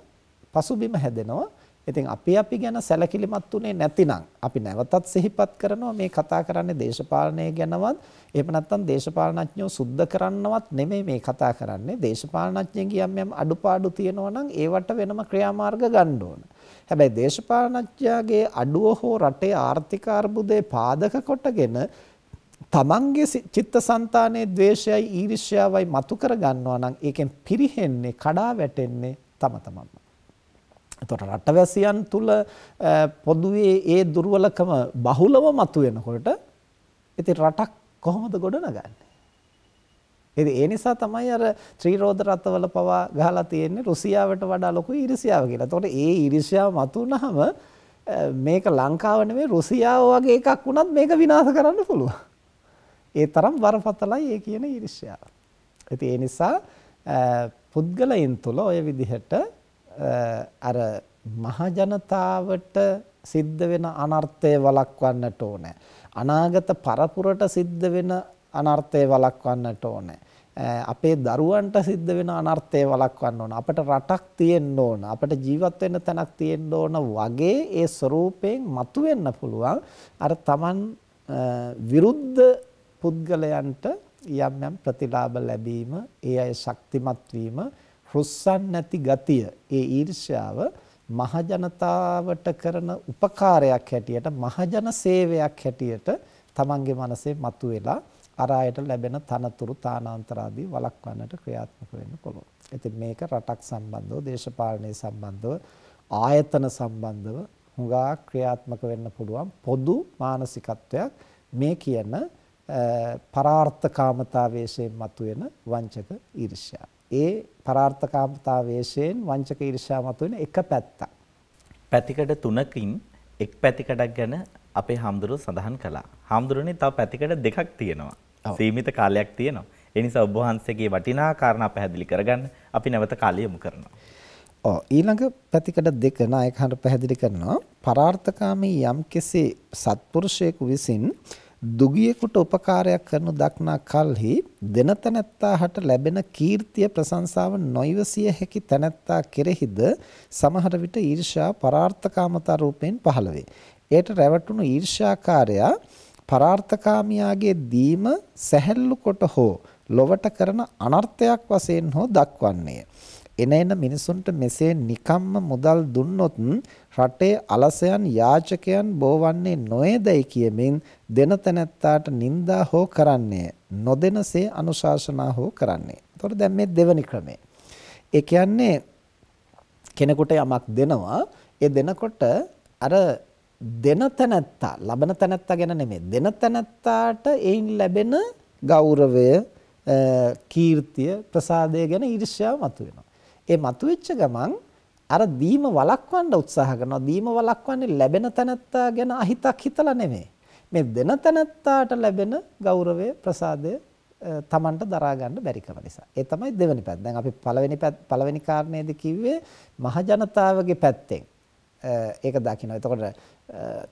පසුබිම හැදෙනවා. ඉතින් අපි අපි ගැන සැලකිලිමත් උනේ නැතිනම් අපි නැවතත් සිහිපත් කරනවා මේ කතා කරන්නේ දේශපාලනය ගැනවත් එහෙම නැත්නම් දේශපාලනඥයෝ සුද්ධ කරන්නවත් නෙමෙයි මේ කතා කරන්නේ දේශපාලනඥයන්ගේ යම් යම් අඩුපාඩු තියෙනවා නම් ඒවට වෙනම ක්‍රියාමාර්ග ගන්න ඕන. හැබැයි දේශපාලනඥයාගේ අඩුව හෝ රටේ ආර්ථික අර්බුදේ පාදක කොටගෙන තමන්ගේ චිත්තසංතානයේ ද්වේෂයයි ඊර්ෂ්‍යාවයි මතු කර ගන්නවා නම් ඒකෙන් පිරිහෙන්නේ කඩා වැටෙන්නේ තම තමන්ම. එතකොට රටවැසියන් තුල පොදුවේ ඒ දුර්වලකම බහුලව මතුවෙනකොට ඉතින් රටක් කොහොමද ගොඩනගන්නේ? ඉතින් ඒ නිසා තමයි අර ත්‍රිරෝද රතවල පවා ගහලා තියෙන්නේ රුසියාවට වඩා ලොකු ඊර්ෂ්‍යාව කියලා. එතකොට ඒ ඊර්ෂ්‍යාව මතුනහම මේක ලංකාව නෙමෙයි රුසියාව වගේ එකක් වුණත් මේක විනාශ කරන්න පුළුවන්. ඒ තරම් වරපතලයි ඒ කියන ඊර්ෂ්‍යාව. ඉතින් ඒ නිසා පුද්ගලයන් තුළ ওই විදිහට අර මහ ජනතාවට සිද්ධ වෙන අනර්ථය වළක්වන්නට ඕනේ. අනාගත පරපුරට සිද්ධ වෙන අනර්ථය වළක්වන්නට ඕනේ. අපේ දරුවන්ට සිද්ධ වෙන අනර්ථය වළක්වන්න ඕන. අපට රටක් තියෙන්න ඕන. අපට ජීවත් වෙන්න තැනක් තියෙන්න ඕන වගේ ඒ ස්වરૂපයෙන් මතුවෙන්න පුළුවන් අර Taman විරුද්ධ පුද්ගලයන්ට යම් යම් ප්‍රතිලාභ ලැබීම, ඒ අය ශක්තිමත් වීම රුස්සන් නැති ගතිය ඒ ඊර්ෂ්‍යාව මහජනතාවට කරන උපකාරයක් හැටියට මහජන සේවයක් හැටියට තමන්ගේ මනසේ මතුවෙලා අර අයට ලැබෙන තනතුරු තානාන්තර ආදී වළක්වන්නට ක්‍රියාත්මක වෙන්න පුළුවන්. ඉතින් මේක රටක් සම්බන්ධව, දේශපාලනය සම්බන්ධව, ආයතන සම්බන්ධව හුඟා ක්‍රියාත්මක වෙන්න පුළුවන් පොදු මානසිකත්වයක් මේ කියන පරාර්ථකාමතාවයේයෙන් මතුවෙන වංචක ඊර්ෂ්‍යාව. ඒ පරාර්ථකාමතාවයේයෙන් වංචක ඊර්ෂ්‍යා මතුවෙන එක පැත්තක්. පැතිකඩ තුනකින් එක් පැතිකඩක් ගැන අපේ හාමුදුරුවෝ සඳහන් කළා. හාමුදුරනේ තව පැතිකඩ දෙකක් තියෙනවා. සීමිත කාලයක් තියෙනවා. ඒ නිසා ඔබ වහන්සේගේ වටිනා කාරණා පැහැදිලි කරගන්න අපි නැවත කාලය යොමු කරනවා. ඔව් ඊළඟ පැතිකඩ දෙක නායකයන්ට පැහැදිලි කරනවා. පරාර්ථකාමී යම් කෙසේ සත්පුරුෂයෙකු විසින් දුගියෙකුට උපකාරයක් කරනු දක්නා කල්හි දෙන තැනැත්තාහට ලැබෙන කීර්තිය ප්‍රශංසාව නොයිවසිය හැකි තැනැත්තා කෙරෙහිද සමහර විට ඊර්ෂ්‍යා පරාර්ථකාමතා රූපයෙන් පහළ වේ. එයට රැවටුණු ඊර්ෂ්‍යාකාරයා පරාර්ථකාමියාගේ දීම සැහැල්ලු කොට හෝ ලොවට කරන අනර්ථයක් වශයෙන් හෝ දක්වන්නේය. එන එන මිනිසුන්ට මෙසේ නිකම්ම මුදල් දුන්නොත් රටේ අලසයන් යාචකයන් බෝවන්නේ නොයේදයි කියමින් දෙන තැනැත්තාට නිନ୍ଦා හෝ කරන්නේ නොදෙනසේ අනුශාසනා හෝ කරන්නේ. එතකොට දැන් මේ දෙවනි ක්‍රමය. ඒ කියන්නේ කෙනෙකුට යමක් දෙනවා ඒ දෙනකොට අර දෙන තැනැත්තා ලබන තැනැත්තා ගැන නෙමෙයි දෙන තැනැත්තාට එයින් ලැබෙන ගෞරවය කීර්තිය ප්‍රසාදය ගැන ඊර්ෂ්‍යාව මතුවෙනවා. ඒ මතුවෙච්ච ගමන් අර දීම වළක්වන්න උත්සාහ කරනවා. දීම වළක්වන්නේ ලැබෙන තැනත්තා ගැන අහිතක් හිතලා නෙමෙයි. මේ දෙන තැනත්තාට ලැබෙන ගෞරවය ප්‍රසාදය තමන්ට දරා ගන්න බැරි කම නිසා. ඒ තමයි දෙවෙනි පැත්ත. දැන් අපි පළවෙනි පළවෙනි කාරණේදී කිව්වේ මහ ජනතාවගේ පැත්තෙන්. ඒක දකින්න. එතකොට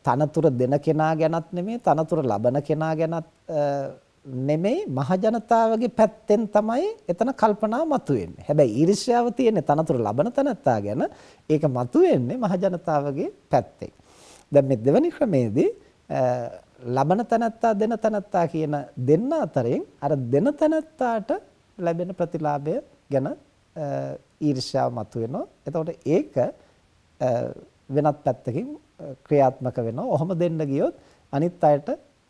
තනතුර දෙන කෙනා ගැනත් නෙමෙයි තනතුර ලබන කෙනා ගැනත් නෙමෙයි මහජනතාවගේ පැත්තෙන් තමයි එතන කල්පනා මතුවෙන්නේ. හැබැයි ඊර්ෂ්‍යාව තියෙන තනතුරු ලබන තනත්තා ගැන ඒක මතුවෙන්නේ මහජනතාවගේ පැත්තෙන්. දැන් මේ දෙවැනි ක්‍රමේදී ලබන තනත්තා දෙන තනත්තා කියන දෙන්න අතරින් අර දෙන තනත්තාට ලැබෙන ප්‍රතිලාභය ගැන ඊර්ෂ්‍යාව මතුවෙනවා. එතකොට ඒක වෙනත් පැත්තකින් ක්‍රියාත්මක වෙනවා. ඔහොම දෙන්න ගියොත් අනිත් අයට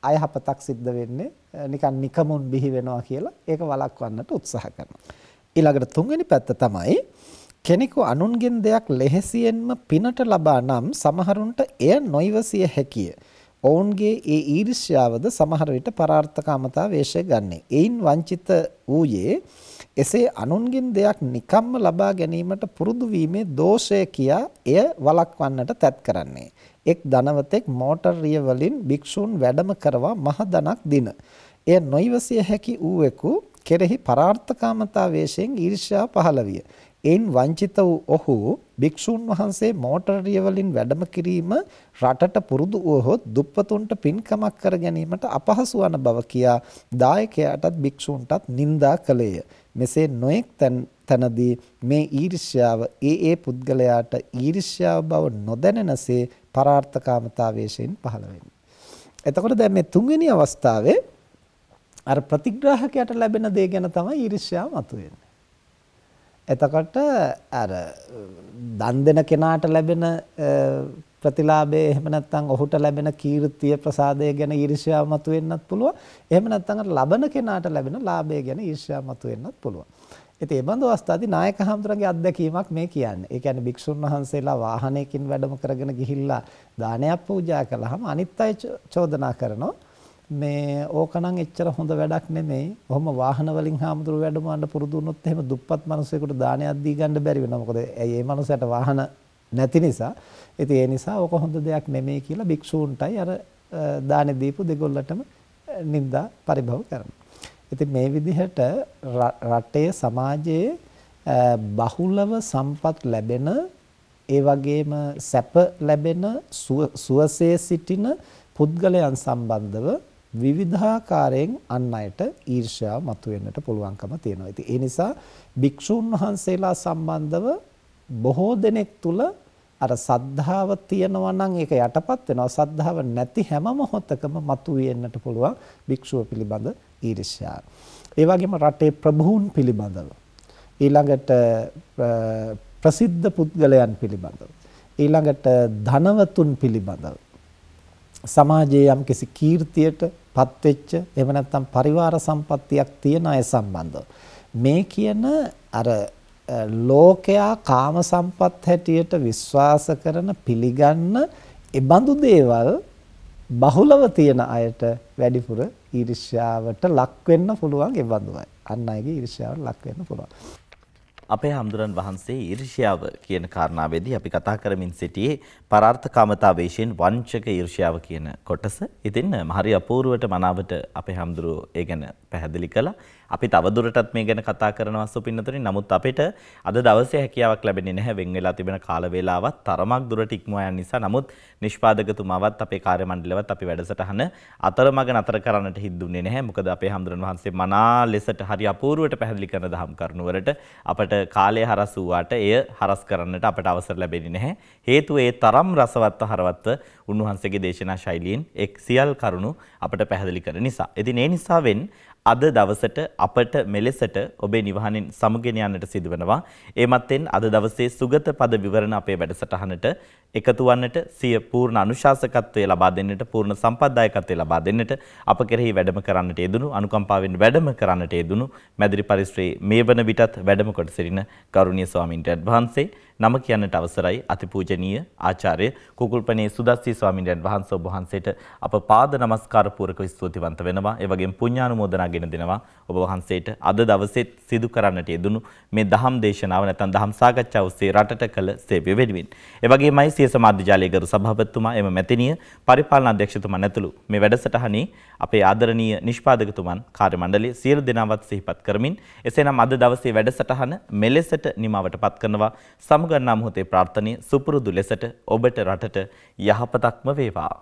අයහපතක් සිද්ධ වෙන්නේ නිකන් නිකමුන් බිහි වෙනවා කියලා ඒක වළක්වන්නට උත්සාහ කරනවා. ඊළඟට තුන්වෙනි පැත්ත තමයි කෙනෙකු අනුන්ගෙන් දෙයක් ලෙහෙසියෙන්ම පිනට ලබා නම් සමහරුන්ට එය නොයිවසිය හැකිය. ඔවුන්ගේ ඒ ඊර්ෂ්‍යාවද සමහර විට පරාර්ථකාමතා වේශය ගන්නේ. එයින් වංචිත වූයේ එසේ අනුන්ගෙන් දෙයක් නිකම්ම ලබා ගැනීමට පුරුදු වීමේ දෝෂය කියා එය වළක්වන්නට තැත් කරන්නේ. එක් ධනවතෙක් මෝටර් රිය වලින් භික්ෂූන් වැඩම කරවා මහ ධනක් දින. එය නොයිවසිය හැකි ඌවෙකු කෙරෙහි පරාර්ථකාමතා වේශයෙන් ඊර්ෂ්‍යා පහළ විය. එයින් වංචිත වූ ඔහු භික්ෂූන් වහන්සේ මෝටර් රිය වලින් වැඩම කිරීම රටට පුරුදු වුවහොත් දුප්පතුන්ට පින්කමක් කර ගැනීමට අපහසු වන බව කියා දායකයාටත් භික්ෂූන්ටත් නිඳා කළේය. මෙසේ නොඑක් තැනදී මේ ඊර්ෂ්‍යාව ඒ ඒ පුද්ගලයාට ඊර්ෂ්‍යාව බව නොදැනෙනසේ පරාර්ථකාමතාවයෙන් පහළ වෙන්නේ. එතකොට දැන් මේ තුන්වෙනි අවස්ථාවේ අර ප්‍රතිග්‍රාහකයට ලැබෙන දේ ගැන තමයි ඊර්ෂ්‍යාව මතුවෙන්නේ. එතකොට අර දන් දෙන කෙනාට ලැබෙන ප්‍රතිලාභය එහෙම නැත්නම් ඔහුට ලැබෙන කීර්තිය ප්‍රසාදය ගැන ඊර්ෂ්‍යාව මතුවෙන්නත් පුළුවන්. එහෙම නැත්නම් අර ලබන කෙනාට ලැබෙන ලාභය ගැන ඊර්ෂ්‍යාව මතුවෙන්නත් පුළුවන්. ඉතින් ඒ බඳු අවස්ථාවේදී නායක හාමුදුරන්ගේ අත්දැකීමක් මේ කියන්නේ. ඒ කියන්නේ භික්ෂුන් වහන්සේලා වාහනයකින් වැඩම කරගෙන ගිහිල්ලා දානයක් පූජා කළාම අනිත් අය චෝදනා කරනවා මේ ඕකනම් එච්චර හොඳ වැඩක් නෙමෙයි. ඔහොම වාහන වලින් හාමුදුරු වැඩමවන්න පුරුදු වුණොත් එහෙම දුප්පත් මිනිසෙකුට දානයක් දී ගන්න බැරි වෙනවා. මොකද ඇයි ඒ මනුස්සයාට වාහන නැති නිසා. ඉතින් ඒ නිසා ඕක හොඳ දෙයක් නෙමෙයි කියලා භික්ෂූන්ටයි අර දානෙ දීපු දෙගොල්ලටම නින්දා පරිභව කරනවා. ඉතින් මේ විදිහට රටේ සමාජයේ බහුලව සම්පත් ලැබෙන ඒ වගේම සැප ලැබෙන සුවසේ සිටින පුද්ගලයන් සම්බන්ධව විවිධාකාරයෙන් අන් අයට ඊර්ෂ්‍යාව මතුවෙන්නට පුළුවන්කම තියෙනවා. ඉතින් ඒ නිසා භික්ෂුන් වහන්සේලා සම්බන්ධව බොහෝ දෙනෙක් තුල අර සද්ධාව තියෙනවා නම් ඒක යටපත් වෙනවා. සද්ධාව නැති හැම මොහොතකම මතුවෙන්නට පුළුවන් භික්ෂුව පිළිබඳ ඊර්ෂ්‍යාව. ඒ වගේම රටේ ප්‍රභූන් පිළිබඳව ඊළඟට ප්‍රසිද්ධ පුද්ගලයන් පිළිබඳව ඊළඟට ධනවතුන් පිළිබඳව සමාජයේ යම් කිසි කීර්තියට පත් වෙච්ච එහෙම නැත්නම් පරිවාර සම්පත්තියක් තියෙන අය සම්බන්ධව මේ කියන අර ලෝකයා කාම සම්පත් හැටියට විශ්වාස කරන පිළිගන්න ඒ බඳු දේවල් බහුලව තියෙන අයට වැඩිපුර ඊර්ෂ්‍යාවට ලක් වෙන්න පුළුවන් ඒ බඳුමයි. අන් අයගේ ඊර්ෂ්‍යාවට ලක් වෙන්න පුළුවන්. අපේ හඳුරන් වහන්සේ ඊර්ෂ්‍යාව කියන කාරණාවේදී අපි කතා කරමින් සිටියේ පරාර්ථකාමතාවේශයෙන් වංචක ඊර්ෂ්‍යාව කියන කොටස. ඉතින් හරි අපූර්වට මනාවට අපේ හඳුරෝ ඒ ගැන පැහැදිලි කළා. අපි තවදුරටත් මේ ගැන කතා කරනවා සුපින්නතුනි. නමුත් අපිට අද දවසේ හැකියාවක් ලැබෙන්නේ නැහැ. වෙන් වෙලා තිබෙන කාල වේලාවත් තරමක් දුරට ඉක්මවා යන නිසා. නමුත් නිෂ්පාදකතුමාවත් අපේ කාර්ය මණ්ඩලයවත් අපි වැඩසටහන අතරමඟ නතර කරන්නට හිද්දුන්නේ නැහැ. මොකද අපේ හඳුරන වහන්සේ මනා ලෙසට හරි අපූර්වට පැහැදිලි කරන දහම් කරුණුවලට අපට කාලය හරස් වූාට එය හරස් කරන්නට අපට අවසර ලැබෙන්නේ නැහැ. හේතුව ඒ තරම් රසවත්ව හරවත්ව උන්වහන්සේගේ දේශනා ශෛලියෙන් එක් සියල් කරුණු අපට පැහැදිලි කර නිසා. ඉතින් ඒ නිසාවෙන් අද දවසට අපට මෙලෙසට ඔබේ නිවහනින් සමුගෙන යන්නට සිදුවනවා. ඒමත් එන් අද දවසේ සුගත පද විවරණ අපේ වැඩසටහනට එකතු වන්නට සිය පූර්ණ අනුශාසකත්වය ලබා දෙන්නට පූර්ණ සම්පත්දායකත්වය ලබා දෙන්නට අප කෙරෙහි වැඩම කරන්නට යෙදුණු අනුකම්පාවෙන් වැඩම කරන්නට යෙදුණු මැදිරි පරිශ්‍රයේ මේ වන විටත් වැඩම කොට සිටින ගෞරවනීය ස්වාමින්වයන් වහන්සේ නම කියන්නට අවසරයි අතිපූජනීය ආචාර්ය කුකුල්පනේ සුදස්සි ස්වාමින්වයන් වහන්සේ ඔබ වහන්සේට අප පාද නමස්කාර පූර්වකව ස්තුතිවන්ත වෙනවා ඒ වගේම පුණ්‍යානුමෝදනා ගෙන දෙනවා ඔබ වහන්සේට අද දවසේ සිදු කරන්නට යෙදුණු මේ දහම් දේශනාව නැත්නම් දහම් සාකච්ඡාව ඔස්සේ රටට කළ සේවය වෙනුවෙන් ඒ වගේමයි දේශීය සමාජ ජාලයේගරු සභාපතිතුමා එම මැතිණිය පරිපාලන අධ්‍යක්ෂතුමන් ඇතුළු මේ වැඩසටහනේ අපේ ආදරණීය නිෂ්පාදකතුමන් කාර්ය මණ්ඩලය සියලු දෙනාවත් සිහිපත් කරමින් එසේනම් අද දවසේ වැඩසටහන මෙලෙසට නිමවටපත් කරනවා සමුගන්නා මොහොතේ ප්‍රාර්ථනීය සුපුරුදු ලෙසට ඔබට රටට යහපතක්ම වේවා